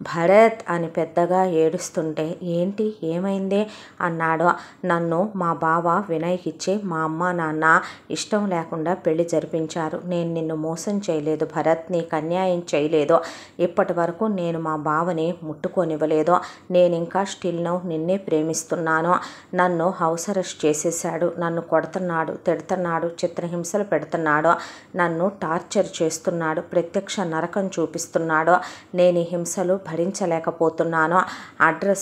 Speaker 1: భరత్ అని పెద్దగా ఏడుస్తుంటే ఏంటి ఏమైంది అన్నాడు నన్ను మా బావ వినయ్కి ఇచ్చి మా అమ్మ నాన్న ఇష్టం లేకుండా పెళ్లి జరిపించారు నేను నిన్ను మోసం చేయలేదు భరత్ నీకు అన్యాయం చేయలేదు ఇప్పటి వరకు నేను మా బావని ముట్టుకొనివ్వలేదు నేను ఇంకా స్టిల్ నౌ నిన్నే ప్రేమిస్తున్నాను నన్ను హౌస్ అరెస్ట్ చేసేసాడు నన్ను కొడుతున్నాడు తిడుతున్నాడు చిత్రహింసలు హింసలు పెడుతున్నాడో నన్ను టార్చర్ చేస్తున్నాడు ప్రత్యక్ష నరకం చూపిస్తున్నాడో నేను ఈ హింసలు భరించలేకపోతున్నాను అడ్రస్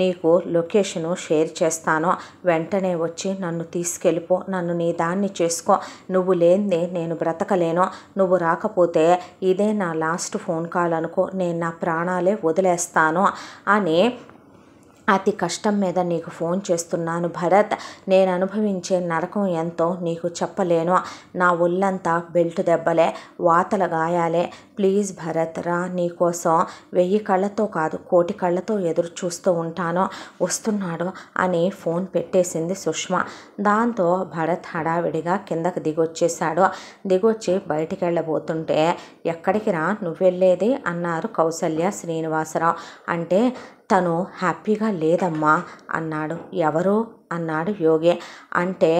Speaker 1: నీకు లొకేషను షేర్ చేస్తాను వెంటనే వచ్చి నన్ను తీసుకెళ్ళిపో నన్ను నీ దాన్ని చేసుకో నువ్వు లేనిదే నేను బ్రతకలేను నువ్వు రాకపోతే ఇదే నా లాస్ట్ ఫోన్ కాల్ అనుకో నేను నా ప్రాణాలే వదిలేస్తాను అని అతి కష్టం మీద నీకు ఫోన్ చేస్తున్నాను భరత్ నేను అనుభవించే నరకం ఎంతో నీకు చెప్పలేను నా ఒళ్ళంతా బెల్ట్ దెబ్బలే వాతల గాయాలే ప్లీజ్ భరత్ రా నీకోసం వెయ్యి కళ్ళతో కాదు కోటి కళ్ళతో ఎదురు చూస్తూ ఉంటాను వస్తున్నాడు అని ఫోన్ పెట్టేసింది సుష్మా దాంతో భరత్ హడావిడిగా కిందకు దిగొచ్చేశాడు దిగొచ్చి బయటికి వెళ్ళబోతుంటే ఎక్కడికి రా నువ్వెళ్ళేది అన్నారు కౌసల్య శ్రీనివాసరావు అంటే తను హ్యాపీగా లేదమ్మా అన్నాడు ఎవరు అన్నాడు యోగి అంటే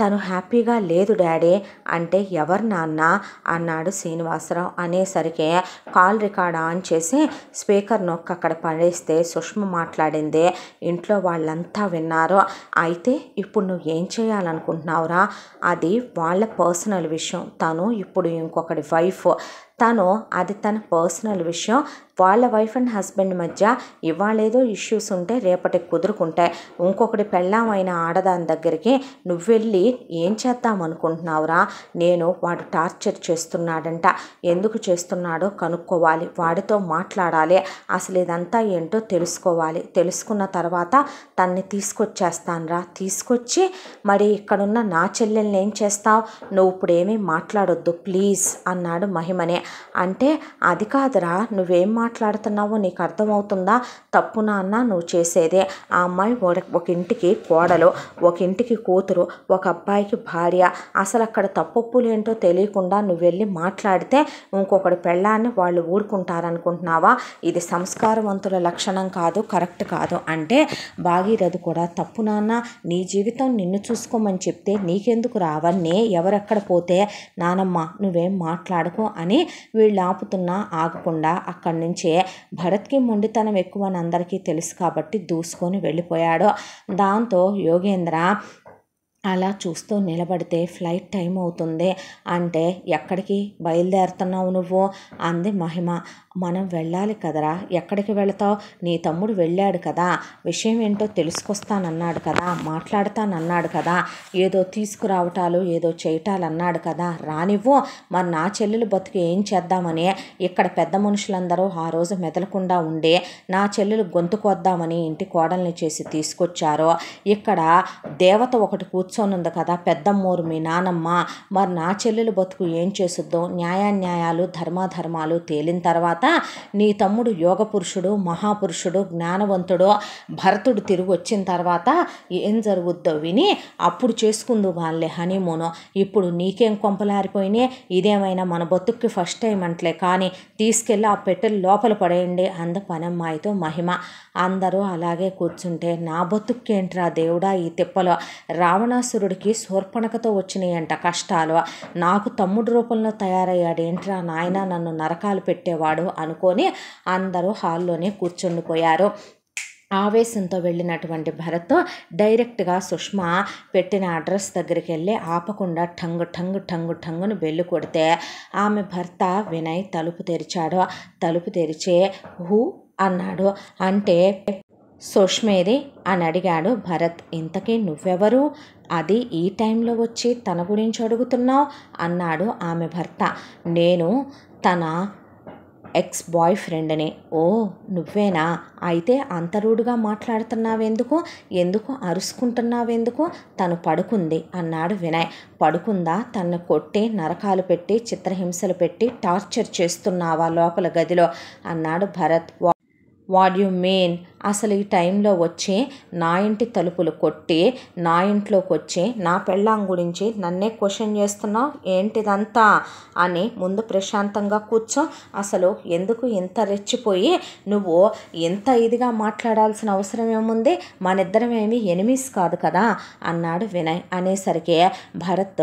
Speaker 1: తను హ్యాపీగా లేదు డాడీ అంటే ఎవరు నాన్న అన్నాడు శ్రీనివాసరావు అనేసరికి కాల్ రికార్డ్ ఆన్ చేసి స్పీకర్ నొక్క అక్కడ పడేస్తే సుష్మ మాట్లాడింది ఇంట్లో వాళ్ళంతా విన్నారు అయితే ఇప్పుడు నువ్వు ఏం చేయాలనుకుంటున్నావురా అది వాళ్ళ పర్సనల్ విషయం తను ఇప్పుడు ఇంకొకటి వైఫ్ తను అది తన పర్సనల్ విషయం వాళ్ళ వైఫ్ అండ్ హస్బెండ్ మధ్య ఇవాళేదో ఇష్యూస్ ఉంటే రేపటికి కుదురుకుంటాయి ఇంకొకటి పెళ్ళామైన ఆడదాని దగ్గరికి నువ్వెళ్ళి ఏం చేద్దాం అనుకుంటున్నావురా నేను వాడు టార్చర్ చేస్తున్నాడంట ఎందుకు చేస్తున్నాడో కనుక్కోవాలి వాడితో మాట్లాడాలి అసలు ఇదంతా ఏంటో తెలుసుకోవాలి తెలుసుకున్న తర్వాత తన్ని తీసుకొచ్చేస్తానురా తీసుకొచ్చి మరి ఇక్కడున్న నా చెల్లెల్ని ఏం చేస్తావు నువ్వు ఇప్పుడు ఏమీ మాట్లాడొద్దు ప్లీజ్ అన్నాడు మహిమనే అంటే అది కాదురా నువ్వేం మాట్లా మాట్లాడుతున్నావో నీకు అర్థమవుతుందా తప్పు నాన్న నువ్వు చేసేదే ఆ అమ్మాయి ఒక ఇంటికి కోడలు ఒక ఇంటికి కూతురు ఒక అబ్బాయికి భార్య అసలు అక్కడ ఏంటో తెలియకుండా నువ్వు వెళ్ళి మాట్లాడితే ఇంకొకటి పెళ్ళాన్ని వాళ్ళు ఊరుకుంటారనుకుంటున్నావా ఇది సంస్కారవంతుల లక్షణం కాదు కరెక్ట్ కాదు అంటే భాగీరథు కూడా తప్పు నాన్న నీ జీవితం నిన్ను చూసుకోమని చెప్తే నీకెందుకు రావన్నీ ఎవరెక్కడ పోతే నానమ్మ నువ్వేం మాట్లాడుకో అని వీళ్ళు ఆపుతున్నా ఆగకుండా అక్కడి నుంచి నుంచే భరత్కి మొండితనం ఎక్కువ అని అందరికీ తెలుసు కాబట్టి దూసుకొని వెళ్ళిపోయాడు దాంతో యోగేంద్ర అలా చూస్తూ నిలబడితే ఫ్లైట్ టైం అవుతుంది అంటే ఎక్కడికి బయలుదేరుతున్నావు నువ్వు అంది మహిమ మనం వెళ్ళాలి కదరా ఎక్కడికి వెళతావు నీ తమ్ముడు వెళ్ళాడు కదా విషయం ఏంటో తెలుసుకొస్తానన్నాడు కదా మాట్లాడతానన్నాడు కదా ఏదో తీసుకురావటాలు ఏదో చేయటాలన్నాడు కదా రానివ్వు మరి నా చెల్లెలు బతుకు ఏం చేద్దామని ఇక్కడ పెద్ద మనుషులందరూ ఆ రోజు మెదలకుండా ఉండి నా చెల్లెలు గొంతుకొద్దామని ఇంటి కోడల్ని చేసి తీసుకొచ్చారు ఇక్కడ దేవత ఒకటి కూర్చు కూర్చొని ఉంది కదా పెద్దమ్మోరు మీ నానమ్మ మరి నా చెల్లెలు బతుకు ఏం చేసిద్దో న్యాయాన్యాయాలు ధర్మాధర్మాలు తేలిన తర్వాత నీ తమ్ముడు యోగ పురుషుడు మహాపురుషుడు జ్ఞానవంతుడు భరతుడు తిరిగి వచ్చిన తర్వాత ఏం జరుగుద్దో విని అప్పుడు చేసుకుందు వాళ్ళే హనీమూను ఇప్పుడు నీకేం కొంపలారిపోయినాయి ఇదేమైనా మన బతుక్కి ఫస్ట్ టైం అంటలే కానీ తీసుకెళ్ళి ఆ పెట్టెలు లోపల పడేయండి అంద పనమ్మాయితో మహిమ అందరూ అలాగే కూర్చుంటే నా బతుక్కేంట్రా దేవుడా ఈ తిప్పలో రావణ రావణాసురుడికి శూర్పణకతో వచ్చినాయంట కష్టాలు నాకు తమ్ముడు రూపంలో తయారయ్యాడు ఏంట్రా నాయన నన్ను నరకాలు పెట్టేవాడు అనుకొని అందరూ హాల్లోనే కూర్చుండిపోయారు ఆవేశంతో వెళ్ళినటువంటి భరత్ డైరెక్ట్గా సుష్మా పెట్టిన అడ్రస్ దగ్గరికి వెళ్ళి ఆపకుండా ఠంగు ఠంగు ఠంగు ఠంగును బెల్లు కొడితే ఆమె భర్త వినయ్ తలుపు తెరిచాడు తలుపు తెరిచే హూ అన్నాడు అంటే సోష్మేరే అని అడిగాడు భరత్ ఇంతకీ నువ్వెవరు అది ఈ టైంలో వచ్చి తన గురించి అడుగుతున్నావు అన్నాడు ఆమె భర్త నేను తన ఎక్స్ బాయ్ ఫ్రెండ్ని ఓ నువ్వేనా అయితే అంత రూడుగా మాట్లాడుతున్నావెందుకు ఎందుకు అరుసుకుంటున్నావెందుకు తను పడుకుంది అన్నాడు వినయ్ పడుకుందా తన్ను కొట్టి నరకాలు పెట్టి చిత్రహింసలు పెట్టి టార్చర్ చేస్తున్నావా లోపల గదిలో అన్నాడు భరత్ వాట్ యు మీన్ అసలు ఈ టైంలో వచ్చి నా ఇంటి తలుపులు కొట్టి నా ఇంట్లోకి వచ్చి నా పెళ్ళాం గురించి నన్నే క్వశ్చన్ చేస్తున్నావు ఏంటిదంతా అని ముందు ప్రశాంతంగా కూర్చో అసలు ఎందుకు ఇంత రెచ్చిపోయి నువ్వు ఎంత ఇదిగా మాట్లాడాల్సిన అవసరం ఏముంది మనిద్దరం ఏమి ఎనిమిస్ కాదు కదా అన్నాడు వినయ్ అనేసరికి భరత్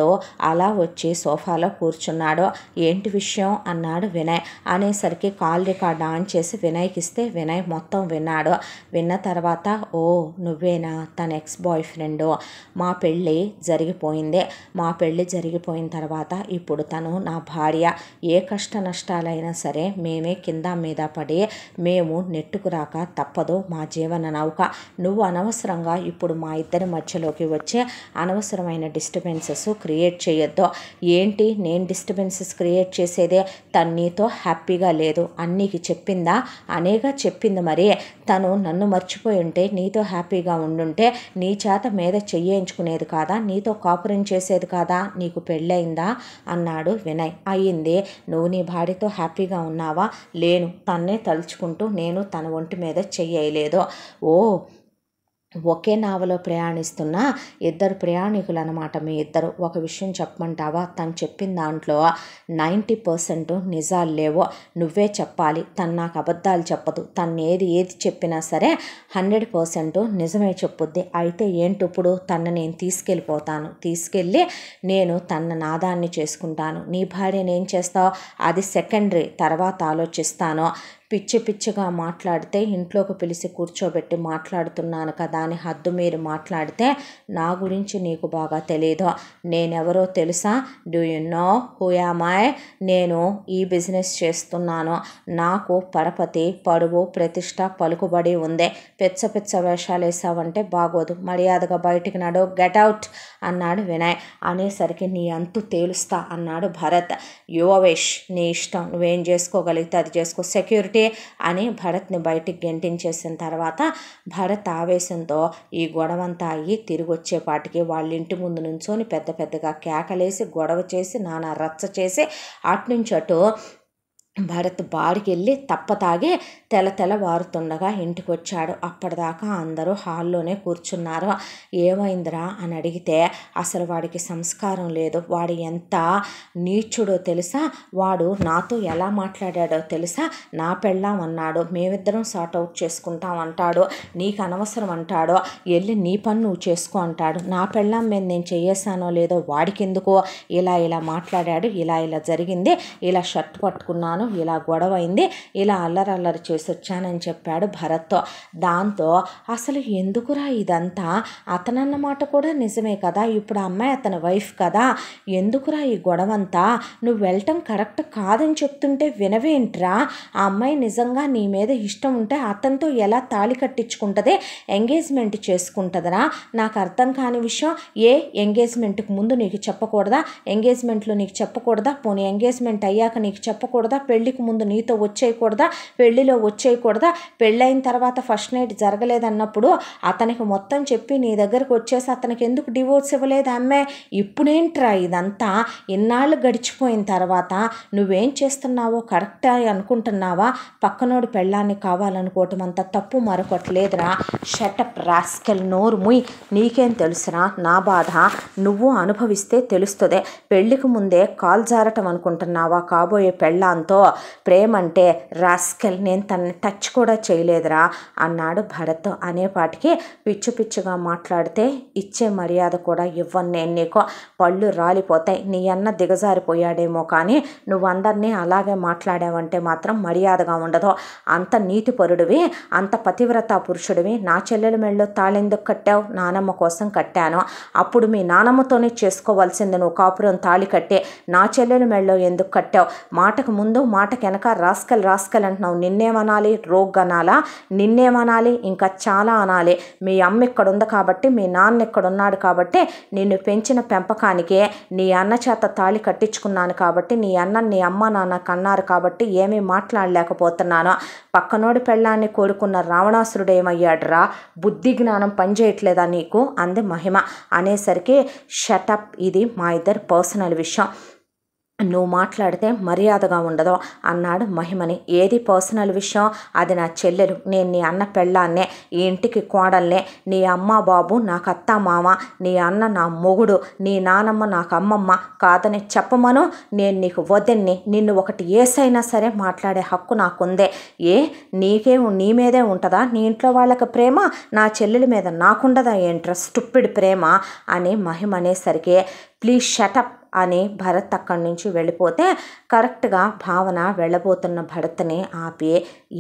Speaker 1: అలా వచ్చి సోఫాలో కూర్చున్నాడు ఏంటి విషయం అన్నాడు వినయ్ అనేసరికి కాల్ రికార్డ్ ఆన్ చేసి వినయ్కి ఇస్తే వినయ్ మొత్తం విన్నాడు విన్న తర్వాత ఓ నువ్వేనా తన ఎక్స్ బాయ్ ఫ్రెండ్ మా పెళ్ళి జరిగిపోయిందే మా పెళ్ళి జరిగిపోయిన తర్వాత ఇప్పుడు తను నా భార్య ఏ కష్ట నష్టాలైనా సరే మేమే కింద మీద పడి మేము నెట్టుకురాక తప్పదు మా జీవన నౌక నువ్వు అనవసరంగా ఇప్పుడు మా ఇద్దరి మధ్యలోకి వచ్చే అనవసరమైన డిస్టర్బెన్సెస్ క్రియేట్ చేయొద్దు ఏంటి నేను డిస్టర్బెన్సెస్ క్రియేట్ చేసేదే తను నీతో హ్యాపీగా లేదు అన్నీకి చెప్పిందా అనేగా చెప్పింది మరి తను నన్ను మర్చిపోయి ఉంటే నీతో హ్యాపీగా ఉండుంటే నీ చేత మీద చెయ్యించుకునేది కాదా నీతో కాపురం చేసేది కాదా నీకు పెళ్ళయిందా అన్నాడు వినయ్ అయ్యింది నువ్వు నీ భార్యతో హ్యాపీగా ఉన్నావా లేను తన్నే తలుచుకుంటూ నేను తన ఒంటి మీద చెయ్యలేదో ఓ ఒకే నావలో ప్రయాణిస్తున్న ఇద్దరు ప్రయాణికులు అనమాట మీ ఇద్దరు ఒక విషయం చెప్పమంటావా తను చెప్పిన దాంట్లో నైంటీ పర్సెంట్ నిజాలు లేవో నువ్వే చెప్పాలి తను నాకు అబద్ధాలు చెప్పదు తను ఏది ఏది చెప్పినా సరే హండ్రెడ్ పర్సెంట్ నిజమే చెప్పుద్ది అయితే ఇప్పుడు తను నేను తీసుకెళ్ళిపోతాను తీసుకెళ్ళి నేను తన నాదాన్ని చేసుకుంటాను నీ భార్య ఏం చేస్తావు అది సెకండరీ తర్వాత ఆలోచిస్తాను పిచ్చి పిచ్చిగా మాట్లాడితే ఇంట్లోకి పిలిచి కూర్చోబెట్టి మాట్లాడుతున్నాను కదా అని హద్దు మీరు మాట్లాడితే నా గురించి నీకు బాగా తెలియదు నేనెవరో తెలుసా డూ యు నో హూయామాయ్ నేను ఈ బిజినెస్ చేస్తున్నాను నాకు పరపతి పడువు ప్రతిష్ట పలుకుబడి ఉంది పెచ్చ పెచ్చ వేషాలు వేసావంటే బాగోదు మర్యాదగా బయటికి నడు గెట్ అవుట్ అన్నాడు వినయ్ అనేసరికి నీ అంతు తేలుస్తా అన్నాడు భరత్ యువ వేష్ నీ ఇష్టం నువ్వేం చేసుకోగలిగితే అది చేసుకో సెక్యూరిటీ ఏమిటి అని భరత్ని బయటికి గెంటించేసిన తర్వాత భరత్ ఆవేశంతో ఈ గొడవ అంతా అయ్యి తిరిగి వచ్చేపాటికి వాళ్ళ ఇంటి ముందు నుంచొని పెద్ద పెద్దగా కేకలేసి గొడవ చేసి నానా రచ్చ చేసి అటు నుంచి అటు భరత్ బారికి వెళ్ళి తప్ప తాగి తెల తెల వారుతుండగా ఇంటికి వచ్చాడు అప్పటిదాకా అందరూ హాల్లోనే కూర్చున్నారు ఏమైందిరా అని అడిగితే అసలు వాడికి సంస్కారం లేదు వాడు ఎంత నీచుడో తెలుసా వాడు నాతో ఎలా మాట్లాడాడో తెలుసా నా పెళ్ళాం అన్నాడు మేమిద్దరం అవుట్ చేసుకుంటాం అంటాడు నీకు అనవసరం అంటాడు వెళ్ళి నీ పని నువ్వు చేసుకో అంటాడు నా పెళ్ళాం మీద నేను చేసానో లేదో వాడికెందుకో ఇలా ఇలా మాట్లాడాడు ఇలా ఇలా జరిగింది ఇలా షర్ట్ పట్టుకున్నాను ఇలా గొడవ అయింది ఇలా అల్లరల్లరి చే చేసి వచ్చానని చెప్పాడు భరత్తో దాంతో అసలు ఎందుకురా ఇదంతా అతనన్నమాట కూడా నిజమే కదా ఇప్పుడు అమ్మాయి అతని వైఫ్ కదా ఎందుకురా ఈ గొడవంతా నువ్వు వెళ్ళటం కరెక్ట్ కాదని చెప్తుంటే వినవేంట్రా ఆ అమ్మాయి నిజంగా నీ మీద ఇష్టం ఉంటే అతనితో ఎలా తాళి కట్టించుకుంటుంది ఎంగేజ్మెంట్ చేసుకుంటుందరా నాకు అర్థం కాని విషయం ఏ ఎంగేజ్మెంట్కి ముందు నీకు చెప్పకూడదా ఎంగేజ్మెంట్లో నీకు చెప్పకూడదా పోనీ ఎంగేజ్మెంట్ అయ్యాక నీకు చెప్పకూడదా పెళ్ళికి ముందు నీతో వచ్చేయకూడదా పెళ్ళిలో వచ్చేయకూడదా పెళ్ళైన తర్వాత ఫస్ట్ నైట్ జరగలేదన్నప్పుడు అతనికి మొత్తం చెప్పి నీ దగ్గరకు వచ్చేసి అతనికి ఎందుకు డివోర్స్ ఇవ్వలేదు అమ్మే ఇప్పుడేంట్రా ఇదంతా ఇన్నాళ్ళు గడిచిపోయిన తర్వాత నువ్వేం చేస్తున్నావో కరెక్ట్ అనుకుంటున్నావా పక్కనోడు పెళ్ళాన్ని కావాలనుకోవటం అంత తప్పు మరొకటి లేదురా షటప్ రాస్కెల్ నోరు ముయ్ నీకేం తెలుసురా నా బాధ నువ్వు అనుభవిస్తే తెలుస్తుంది పెళ్లికి ముందే కాల్ జారటం అనుకుంటున్నావా కాబోయే పెళ్ళాంతో ప్రేమంటే రాస్కెల్ నేను తనని టచ్ కూడా చేయలేదురా అన్నాడు భరత్ అనేపాటికి పిచ్చు పిచ్చుగా మాట్లాడితే ఇచ్చే మర్యాద కూడా ఇవ్వను నేను నీకు పళ్ళు రాలిపోతాయి నీ అన్న దిగజారిపోయాడేమో కానీ నువ్వందరినీ అలాగే మాట్లాడావంటే మాత్రం మర్యాదగా ఉండదు అంత నీతిపరుడివి అంత పతివ్రత పురుషుడివి నా చెల్లెల మెళ్ళు తాళెందుకు కట్టావు నానమ్మ కోసం కట్టాను అప్పుడు మీ నానమ్మతోనే చేసుకోవాల్సింది నువ్వు కాపురం తాళి కట్టే నా చెల్లెల మెళ్ళో ఎందుకు కట్టావు మాటకు ముందు మాటకెనక వెనక రాస్కల్ రాస్కల్ అంటున్నావు నిన్నేమన్నా అనాలి రోగ్ అనాలా నిన్నేమనాలి ఇంకా చాలా అనాలి మీ అమ్మ ఇక్కడ ఉంది కాబట్టి మీ నాన్న ఇక్కడ ఉన్నాడు కాబట్టి నిన్ను పెంచిన పెంపకానికే నీ అన్న చేత తాళి కట్టించుకున్నాను కాబట్టి నీ అన్న నీ అమ్మ నాన్న కన్నారు కాబట్టి ఏమీ మాట్లాడలేకపోతున్నాను పక్కనోడి పెళ్ళాన్ని కోరుకున్న రావణాసురుడు రా బుద్ధి జ్ఞానం పనిచేయట్లేదా నీకు అంది మహిమ అనేసరికి షటప్ ఇది మా ఇద్దరు పర్సనల్ విషయం నువ్వు మాట్లాడితే మర్యాదగా ఉండదు అన్నాడు మహిమని ఏది పర్సనల్ విషయం అది నా చెల్లెలు నేను నీ అన్న పెళ్ళాన్నే ఈ ఇంటికి కోడల్నే నీ అమ్మ బాబు నాకు అత్త మామ నీ అన్న నా మొగుడు నీ నానమ్మ నాకు అమ్మమ్మ కాదని చెప్పమను నేను నీకు వదిన్ని నిన్ను ఒకటి ఏసైనా సరే మాట్లాడే హక్కు నాకుందే ఏ నీకే నీ మీదే ఉంటుందా నీ ఇంట్లో వాళ్ళకి ప్రేమ నా చెల్లెల మీద నాకుండదా ఏంట్రా స్టుప్పిడ్ ప్రేమ అని మహిమ అనేసరికి ప్లీజ్ షటప్ అని భరత్ అక్కడి నుంచి వెళ్ళిపోతే కరెక్ట్గా భావన వెళ్ళబోతున్న భరత్ని ఆపి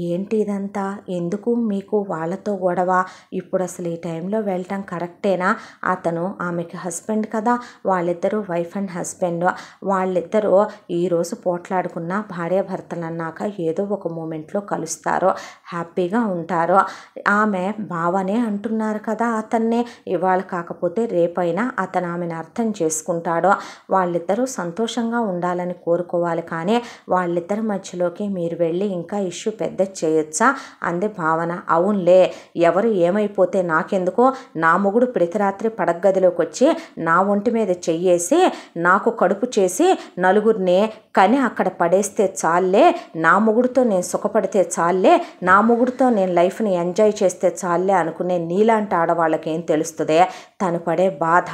Speaker 1: ఏంటి ఇదంతా ఎందుకు మీకు వాళ్ళతో గొడవ ఇప్పుడు అసలు ఈ టైంలో వెళ్ళటం కరెక్టేనా అతను ఆమెకి హస్బెండ్ కదా వాళ్ళిద్దరూ వైఫ్ అండ్ హస్బెండ్ వాళ్ళిద్దరూ ఈరోజు పోట్లాడుకున్న భార్యాభర్తలన్నాక ఏదో ఒక మూమెంట్లో కలుస్తారు హ్యాపీగా ఉంటారు ఆమె బావనే అంటున్నారు కదా అతన్నే ఇవాళ కాకపోతే రేపైనా అతను ఆమెను అర్థం చేసుకుంటాడు వాళ్ళిద్దరూ సంతోషంగా ఉండాలని కోరుకోవాలి కానీ వాళ్ళిద్దరి మధ్యలోకి మీరు వెళ్ళి ఇంకా ఇష్యూ పెద్ద చేయొచ్చా అంది భావన అవునులే ఎవరు ఏమైపోతే నాకెందుకు నా మొగుడు ప్రతి రాత్రి పడగదిలోకి వచ్చి నా ఒంటి మీద చెయ్యేసి నాకు కడుపు చేసి నలుగురిని కానీ అక్కడ పడేస్తే చాలే నా మొగుడుతో నేను సుఖపడితే చాలే నా నా ముగ్గురితో నేను లైఫ్ని ఎంజాయ్ చేస్తే చాలే అనుకునే నీలాంటి ఆడవాళ్ళకి ఏం తెలుస్తుంది తను పడే బాధ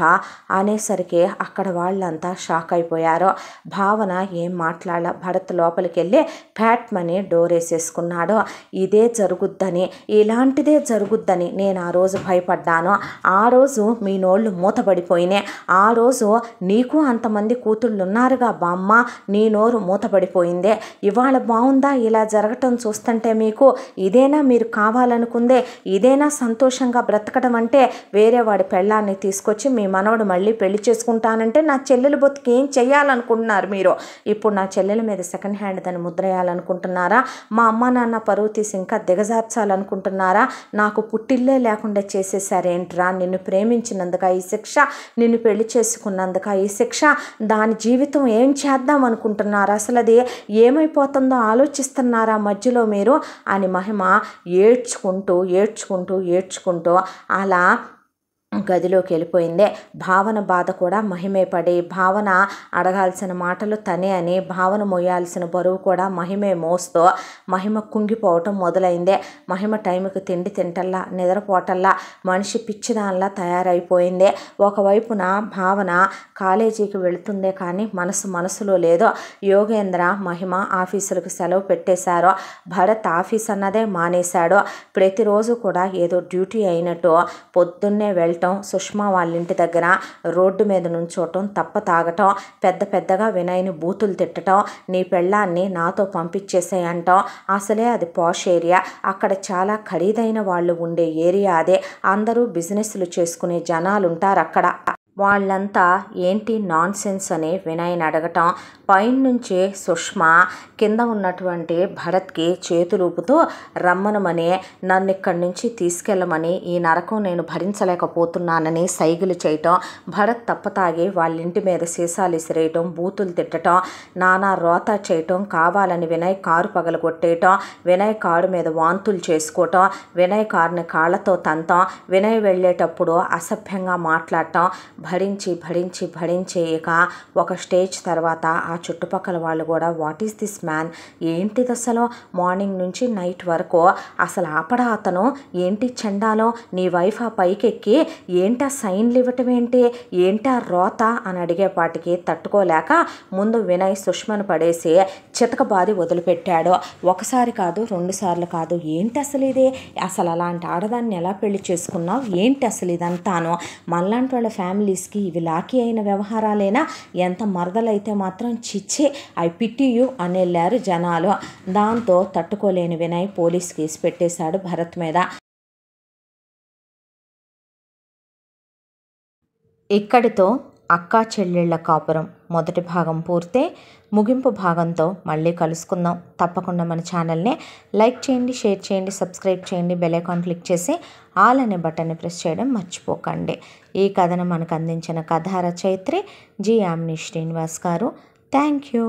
Speaker 1: అనేసరికి అక్కడ వాళ్ళంతా షాక్ అయిపోయారు భావన ఏం మాట్లాడ భరత్ లోపలికి వెళ్ళి ప్యాట్మని డోర్ వేసేసుకున్నాడు ఇదే జరుగుద్దని ఇలాంటిదే జరుగుద్దని నేను ఆ రోజు భయపడ్డాను ఆ రోజు మీ నోళ్ళు మూతపడిపోయినాయి ఆ రోజు నీకు అంతమంది కూతుళ్ళు ఉన్నారుగా బామ్మ నీ నోరు మూతపడిపోయిందే ఇవాళ బాగుందా ఇలా జరగటం చూస్తుంటే మీకు ఇదేనా మీరు కావాలనుకుందే ఇదేనా సంతోషంగా బ్రతకడం అంటే వేరే వాడి పెళ్ళాన్ని తీసుకొచ్చి మీ మనవడు మళ్ళీ పెళ్లి చేసుకుంటానంటే నా చెల్లెలు బొత్తికి ఏం చేయాలనుకుంటున్నారు మీరు ఇప్పుడు నా చెల్లెల మీద సెకండ్ హ్యాండ్ దాన్ని ముద్రేయాలనుకుంటున్నారా మా అమ్మ నాన్న పరువు తీసి ఇంకా దిగజార్చాలనుకుంటున్నారా నాకు పుట్టిల్లే లేకుండా చేసేసారేంట్రా నిన్ను ప్రేమించినందుక ఈ శిక్ష నిన్ను పెళ్లి చేసుకున్నందుక ఈ శిక్ష దాని జీవితం ఏం చేద్దాం అనుకుంటున్నారా అసలు అది ఏమైపోతుందో ఆలోచిస్తున్నారా మధ్యలో మీరు అని మా మహిమ ఏడ్చుకుంటూ ఏడ్చుకుంటూ ఏడ్చుకుంటూ అలా గదిలోకి వెళ్ళిపోయిందే భావన బాధ కూడా మహిమే పడి భావన అడగాల్సిన మాటలు తనే అని భావన మోయాల్సిన బరువు కూడా మహిమే మోస్తూ మహిమ కుంగిపోవటం మొదలైందే మహిమ టైంకి తిండి తింటల్లా నిద్రపోటల్లా మనిషి పిచ్చిదానిలా తయారైపోయింది ఒకవైపున భావన కాలేజీకి వెళుతుందే కానీ మనసు మనసులో లేదో యోగేంద్ర మహిమ ఆఫీసులకు సెలవు పెట్టేశారు భరత్ ఆఫీస్ అన్నదే మానేశాడు ప్రతిరోజు కూడా ఏదో డ్యూటీ అయినట్టు పొద్దున్నే వెళ్తూ తిట్టడం సుష్మా వాళ్ళ ఇంటి దగ్గర రోడ్డు మీద నుంచోటం తప్ప తాగటం పెద్ద పెద్దగా వినయని బూతులు తిట్టడం నీ పెళ్ళాన్ని నాతో పంపించేసేయంటాం అసలే అది పాష్ ఏరియా అక్కడ చాలా ఖరీదైన వాళ్ళు ఉండే ఏరియా అదే అందరూ బిజినెస్లు చేసుకునే జనాలు ఉంటారు అక్కడ వాళ్ళంతా ఏంటి నాన్ సెన్స్ అని వినయ్ని అడగటం పైనుంచి సుష్మా కింద ఉన్నటువంటి భరత్కి చేతులూపుతూ రమ్మనమని నన్ను ఇక్కడి నుంచి తీసుకెళ్ళమని ఈ నరకం నేను భరించలేకపోతున్నానని సైగులు చేయటం భరత్ తప్పతాగి వాళ్ళ ఇంటి మీద సీసాలు ఇసిరేయటం బూతులు తిట్టడం నానా రోత చేయటం కావాలని వినయ్ కారు పగలు కొట్టేయటం వినయ్ కారు మీద వాంతులు చేసుకోవటం వినయ్ కారుని కాళ్ళతో తంతం వినయ్ వెళ్ళేటప్పుడు అసభ్యంగా మాట్లాడటం భరించి భరించి భరించి ఇక ఒక స్టేజ్ తర్వాత ఆ చుట్టుపక్కల వాళ్ళు కూడా వాట్ ఈస్ దిస్ మ్యాన్ ఏంటిది అసలు మార్నింగ్ నుంచి నైట్ వరకు అసలు ఆపడా అతను ఏంటి చెండాలో నీ వైఫ్ ఆ పైకెక్కి ఆ సైన్లు ఇవ్వటం ఏంటి ఆ రోత అని అడిగేపాటికి తట్టుకోలేక ముందు వినయ్ సుష్మను పడేసి చితకబాది వదిలిపెట్టాడు ఒకసారి కాదు రెండుసార్లు కాదు ఏంటి అసలు ఇది అసలు అలాంటి ఆడదాన్ని ఎలా పెళ్లి చేసుకున్నావు ఏంటి అసలు ఇదంతాను మళ్ళాంటి వాళ్ళ ఫ్యామిలీ విసికి ఇవి లాకీ అయిన వ్యవహారాలైనా ఎంత మరదలైతే మాత్రం చిచ్చే ఐ పిటియు వెళ్ళారు జనాలు దాంతో తట్టుకోలేని వినయ్ పోలీస్ కేసు పెట్టేశాడు భరత్ మీద ఇక్కడితో అక్కా చెల్లెళ్ల కాపురం మొదటి భాగం పూర్తే ముగింపు భాగంతో మళ్ళీ కలుసుకుందాం తప్పకుండా మన ఛానల్ని లైక్ చేయండి షేర్ చేయండి సబ్స్క్రైబ్ చేయండి బెల్లైకాన్ క్లిక్ చేసి ఆల్ అనే బటన్ని ప్రెస్ చేయడం మర్చిపోకండి ఈ కథను మనకు అందించిన కథ రచయిత్రి జి ఆమ్ని శ్రీనివాస్ గారు థ్యాంక్ యూ